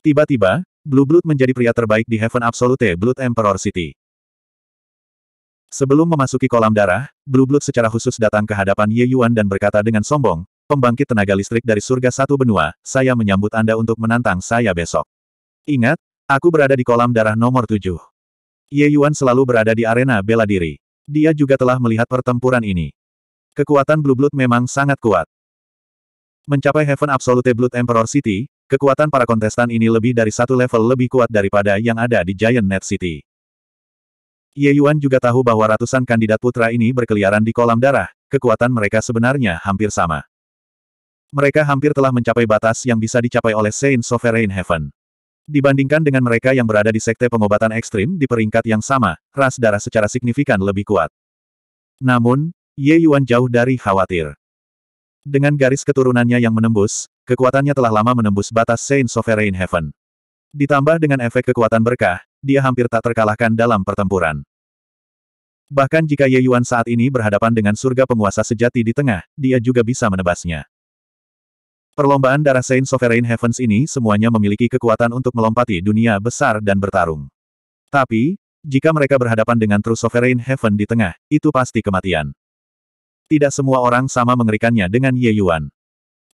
Tiba-tiba, Blue Blood menjadi pria terbaik di Heaven Absolute Blood Emperor City. Sebelum memasuki kolam darah, Blue Blood secara khusus datang ke hadapan Ye Yuan dan berkata dengan sombong, pembangkit tenaga listrik dari surga satu benua, saya menyambut Anda untuk menantang saya besok. Ingat, aku berada di kolam darah nomor tujuh. Ye Yuan selalu berada di arena bela diri. Dia juga telah melihat pertempuran ini. Kekuatan Blue Blood memang sangat kuat. Mencapai Heaven Absolute Blood Emperor City, kekuatan para kontestan ini lebih dari satu level lebih kuat daripada yang ada di Giant Net City. Ye Yuan juga tahu bahwa ratusan kandidat putra ini berkeliaran di kolam darah, kekuatan mereka sebenarnya hampir sama. Mereka hampir telah mencapai batas yang bisa dicapai oleh Saint Sovereign Heaven. Dibandingkan dengan mereka yang berada di sekte pengobatan ekstrim di peringkat yang sama, ras darah secara signifikan lebih kuat. Namun, Ye Yuan jauh dari khawatir. Dengan garis keturunannya yang menembus, kekuatannya telah lama menembus batas Saint Sovereign Heaven. Ditambah dengan efek kekuatan berkah, dia hampir tak terkalahkan dalam pertempuran. Bahkan jika Ye Yuan saat ini berhadapan dengan surga penguasa sejati di tengah, dia juga bisa menebasnya. Perlombaan darah Saint Sovereign Heavens ini semuanya memiliki kekuatan untuk melompati dunia besar dan bertarung. Tapi, jika mereka berhadapan dengan True Sovereign Heaven di tengah, itu pasti kematian. Tidak semua orang sama mengerikannya dengan Ye Yuan.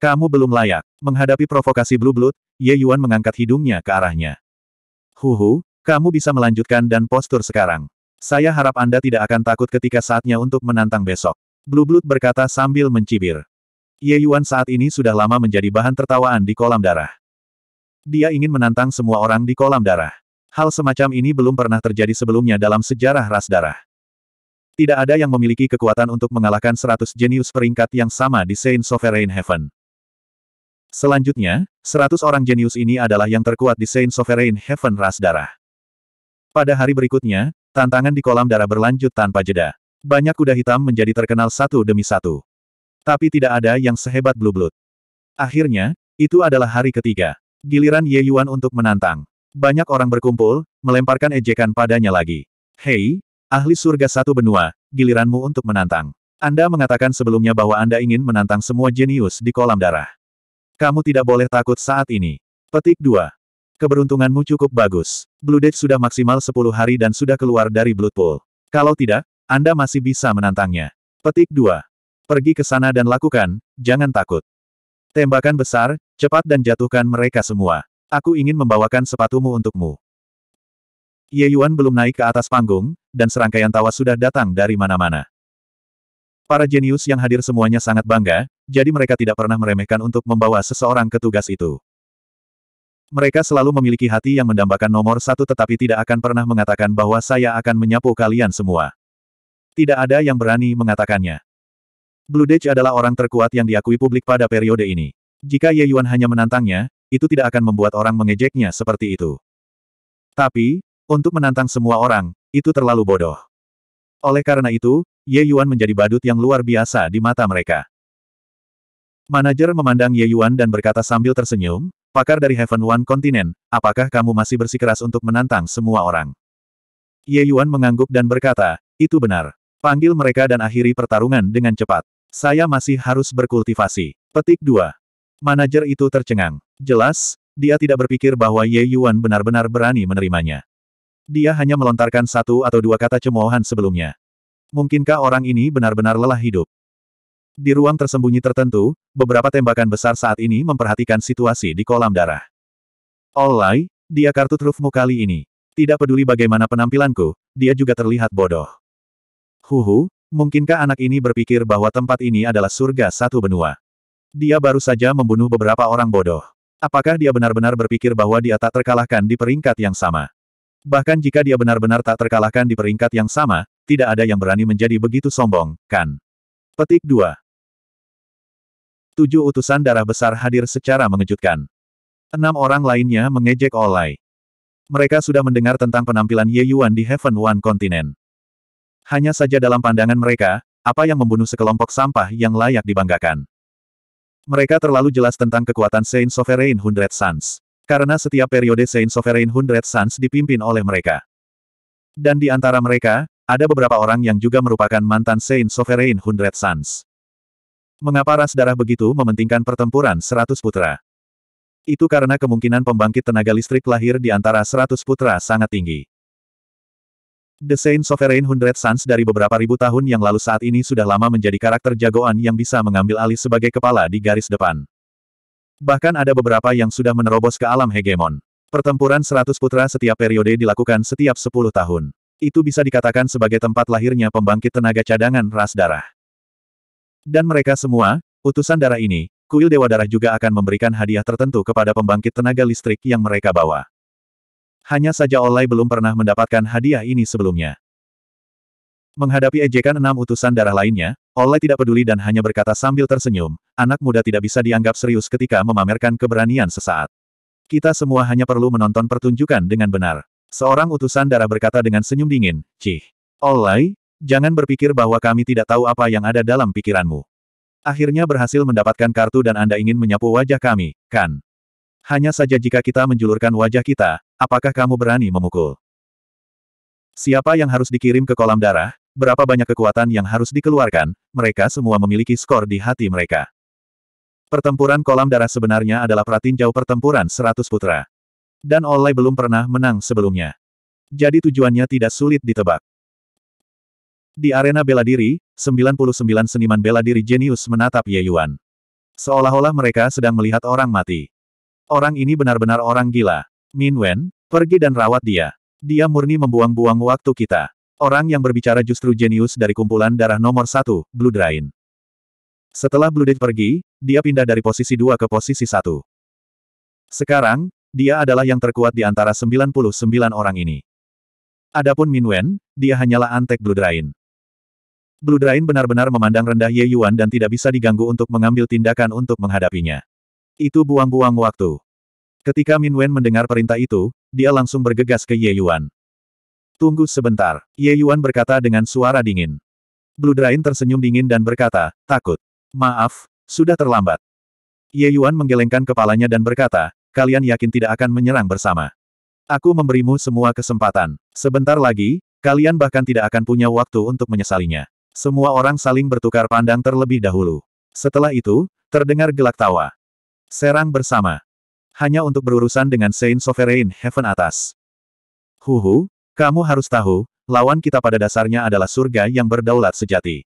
Kamu belum layak. Menghadapi provokasi Blue Blood, Ye Yuan mengangkat hidungnya ke arahnya. Huhu, kamu bisa melanjutkan dan postur sekarang. Saya harap Anda tidak akan takut ketika saatnya untuk menantang besok. Blue Blood berkata sambil mencibir. Ye Yuan saat ini sudah lama menjadi bahan tertawaan di kolam darah. Dia ingin menantang semua orang di kolam darah. Hal semacam ini belum pernah terjadi sebelumnya dalam sejarah ras darah. Tidak ada yang memiliki kekuatan untuk mengalahkan 100 jenius peringkat yang sama di Saint Sovereign Heaven. Selanjutnya, 100 orang jenius ini adalah yang terkuat di Saint Sovereign Heaven ras darah. Pada hari berikutnya, tantangan di kolam darah berlanjut tanpa jeda. Banyak kuda hitam menjadi terkenal satu demi satu. Tapi tidak ada yang sehebat Blue Blood. Akhirnya, itu adalah hari ketiga. Giliran Ye Yuan untuk menantang. Banyak orang berkumpul, melemparkan ejekan padanya lagi. Hei, Ahli surga satu benua, giliranmu untuk menantang. Anda mengatakan sebelumnya bahwa Anda ingin menantang semua jenius di kolam darah. Kamu tidak boleh takut saat ini. Petik 2. Keberuntunganmu cukup bagus. Blue Death sudah maksimal 10 hari dan sudah keluar dari Blood Pool. Kalau tidak, Anda masih bisa menantangnya. Petik 2. Pergi ke sana dan lakukan, jangan takut. Tembakan besar, cepat dan jatuhkan mereka semua. Aku ingin membawakan sepatumu untukmu. Ye Yuan belum naik ke atas panggung, dan serangkaian tawa sudah datang dari mana-mana. Para jenius yang hadir semuanya sangat bangga, jadi mereka tidak pernah meremehkan untuk membawa seseorang ke tugas itu. Mereka selalu memiliki hati yang mendambakan nomor satu tetapi tidak akan pernah mengatakan bahwa saya akan menyapu kalian semua. Tidak ada yang berani mengatakannya. Blue Dage adalah orang terkuat yang diakui publik pada periode ini. Jika Ye Yuan hanya menantangnya, itu tidak akan membuat orang mengejeknya seperti itu. Tapi, untuk menantang semua orang, itu terlalu bodoh. Oleh karena itu, Ye Yuan menjadi badut yang luar biasa di mata mereka. Manajer memandang Ye Yuan dan berkata sambil tersenyum, pakar dari Heaven One Continent, apakah kamu masih bersikeras untuk menantang semua orang? Ye Yuan mengangguk dan berkata, itu benar. Panggil mereka dan akhiri pertarungan dengan cepat. Saya masih harus berkultivasi. Petik 2. Manajer itu tercengang. Jelas, dia tidak berpikir bahwa Ye Yuan benar-benar berani menerimanya. Dia hanya melontarkan satu atau dua kata cemoohan sebelumnya. Mungkinkah orang ini benar-benar lelah hidup? Di ruang tersembunyi tertentu, beberapa tembakan besar saat ini memperhatikan situasi di kolam darah. Olai, dia kartu trufmu kali ini. Tidak peduli bagaimana penampilanku, dia juga terlihat bodoh. Huhu, mungkinkah anak ini berpikir bahwa tempat ini adalah surga satu benua? Dia baru saja membunuh beberapa orang bodoh. Apakah dia benar-benar berpikir bahwa dia tak terkalahkan di peringkat yang sama? Bahkan jika dia benar-benar tak terkalahkan di peringkat yang sama, tidak ada yang berani menjadi begitu sombong, kan? Petik 2. Tujuh utusan darah besar hadir secara mengejutkan. Enam orang lainnya mengejek Olai. Mereka sudah mendengar tentang penampilan Ye Yuan di Heaven One Continent. Hanya saja dalam pandangan mereka, apa yang membunuh sekelompok sampah yang layak dibanggakan. Mereka terlalu jelas tentang kekuatan Saint Sovereign Hundred Suns karena setiap periode Saint Sovereign Hundred Suns dipimpin oleh mereka. Dan di antara mereka, ada beberapa orang yang juga merupakan mantan Saint Sovereign Hundred Suns. Mengapa ras darah begitu mementingkan pertempuran seratus putra? Itu karena kemungkinan pembangkit tenaga listrik lahir di antara seratus putra sangat tinggi. The Saint Sovereign Hundred Suns dari beberapa ribu tahun yang lalu saat ini sudah lama menjadi karakter jagoan yang bisa mengambil alih sebagai kepala di garis depan. Bahkan ada beberapa yang sudah menerobos ke alam hegemon. Pertempuran seratus putra setiap periode dilakukan setiap sepuluh tahun. Itu bisa dikatakan sebagai tempat lahirnya pembangkit tenaga cadangan ras darah. Dan mereka semua, utusan darah ini, kuil Dewa Darah juga akan memberikan hadiah tertentu kepada pembangkit tenaga listrik yang mereka bawa. Hanya saja Olay belum pernah mendapatkan hadiah ini sebelumnya. Menghadapi ejekan enam utusan darah lainnya, oleh tidak peduli dan hanya berkata sambil tersenyum, anak muda tidak bisa dianggap serius ketika memamerkan keberanian sesaat. Kita semua hanya perlu menonton pertunjukan dengan benar. Seorang utusan darah berkata dengan senyum dingin, Cih. Olai, jangan berpikir bahwa kami tidak tahu apa yang ada dalam pikiranmu. Akhirnya berhasil mendapatkan kartu dan Anda ingin menyapu wajah kami, kan? Hanya saja jika kita menjulurkan wajah kita, apakah kamu berani memukul? Siapa yang harus dikirim ke kolam darah? berapa banyak kekuatan yang harus dikeluarkan, mereka semua memiliki skor di hati mereka. Pertempuran kolam darah sebenarnya adalah pratinjau pertempuran 100 putra. Dan Olay belum pernah menang sebelumnya. Jadi tujuannya tidak sulit ditebak. Di arena bela diri, 99 seniman bela diri jenius menatap Ye Yuan. Seolah-olah mereka sedang melihat orang mati. Orang ini benar-benar orang gila. Min Wen, pergi dan rawat dia. Dia murni membuang-buang waktu kita. Orang yang berbicara justru jenius dari kumpulan darah nomor satu, Blue Drain. Setelah Blue Death pergi, dia pindah dari posisi dua ke posisi satu. Sekarang, dia adalah yang terkuat di antara 99 orang ini. Adapun Min Wen, dia hanyalah antek Blue Drain. Blue Drain benar-benar memandang rendah Ye Yuan dan tidak bisa diganggu untuk mengambil tindakan untuk menghadapinya. Itu buang-buang waktu. Ketika Min Wen mendengar perintah itu, dia langsung bergegas ke Ye Yuan. Tunggu sebentar, Ye Yuan berkata dengan suara dingin. Blue Drain tersenyum dingin dan berkata, takut. Maaf, sudah terlambat. Ye Yuan menggelengkan kepalanya dan berkata, kalian yakin tidak akan menyerang bersama. Aku memberimu semua kesempatan. Sebentar lagi, kalian bahkan tidak akan punya waktu untuk menyesalinya. Semua orang saling bertukar pandang terlebih dahulu. Setelah itu, terdengar gelak tawa. Serang bersama. Hanya untuk berurusan dengan Saint Sovereign Heaven atas. Huhu, kamu harus tahu, lawan kita pada dasarnya adalah surga yang berdaulat sejati.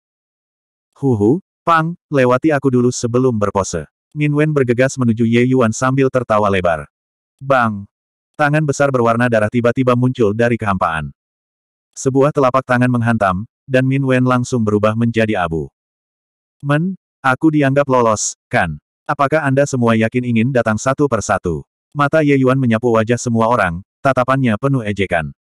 Huhu, Pang, lewati aku dulu sebelum berpose. Min Wen bergegas menuju Ye Yuan sambil tertawa lebar. Bang! Tangan besar berwarna darah tiba-tiba muncul dari kehampaan. Sebuah telapak tangan menghantam, dan Min Wen langsung berubah menjadi abu. Men, aku dianggap lolos, kan? Apakah Anda semua yakin ingin datang satu persatu? Mata Ye Yuan menyapu wajah semua orang, tatapannya penuh ejekan.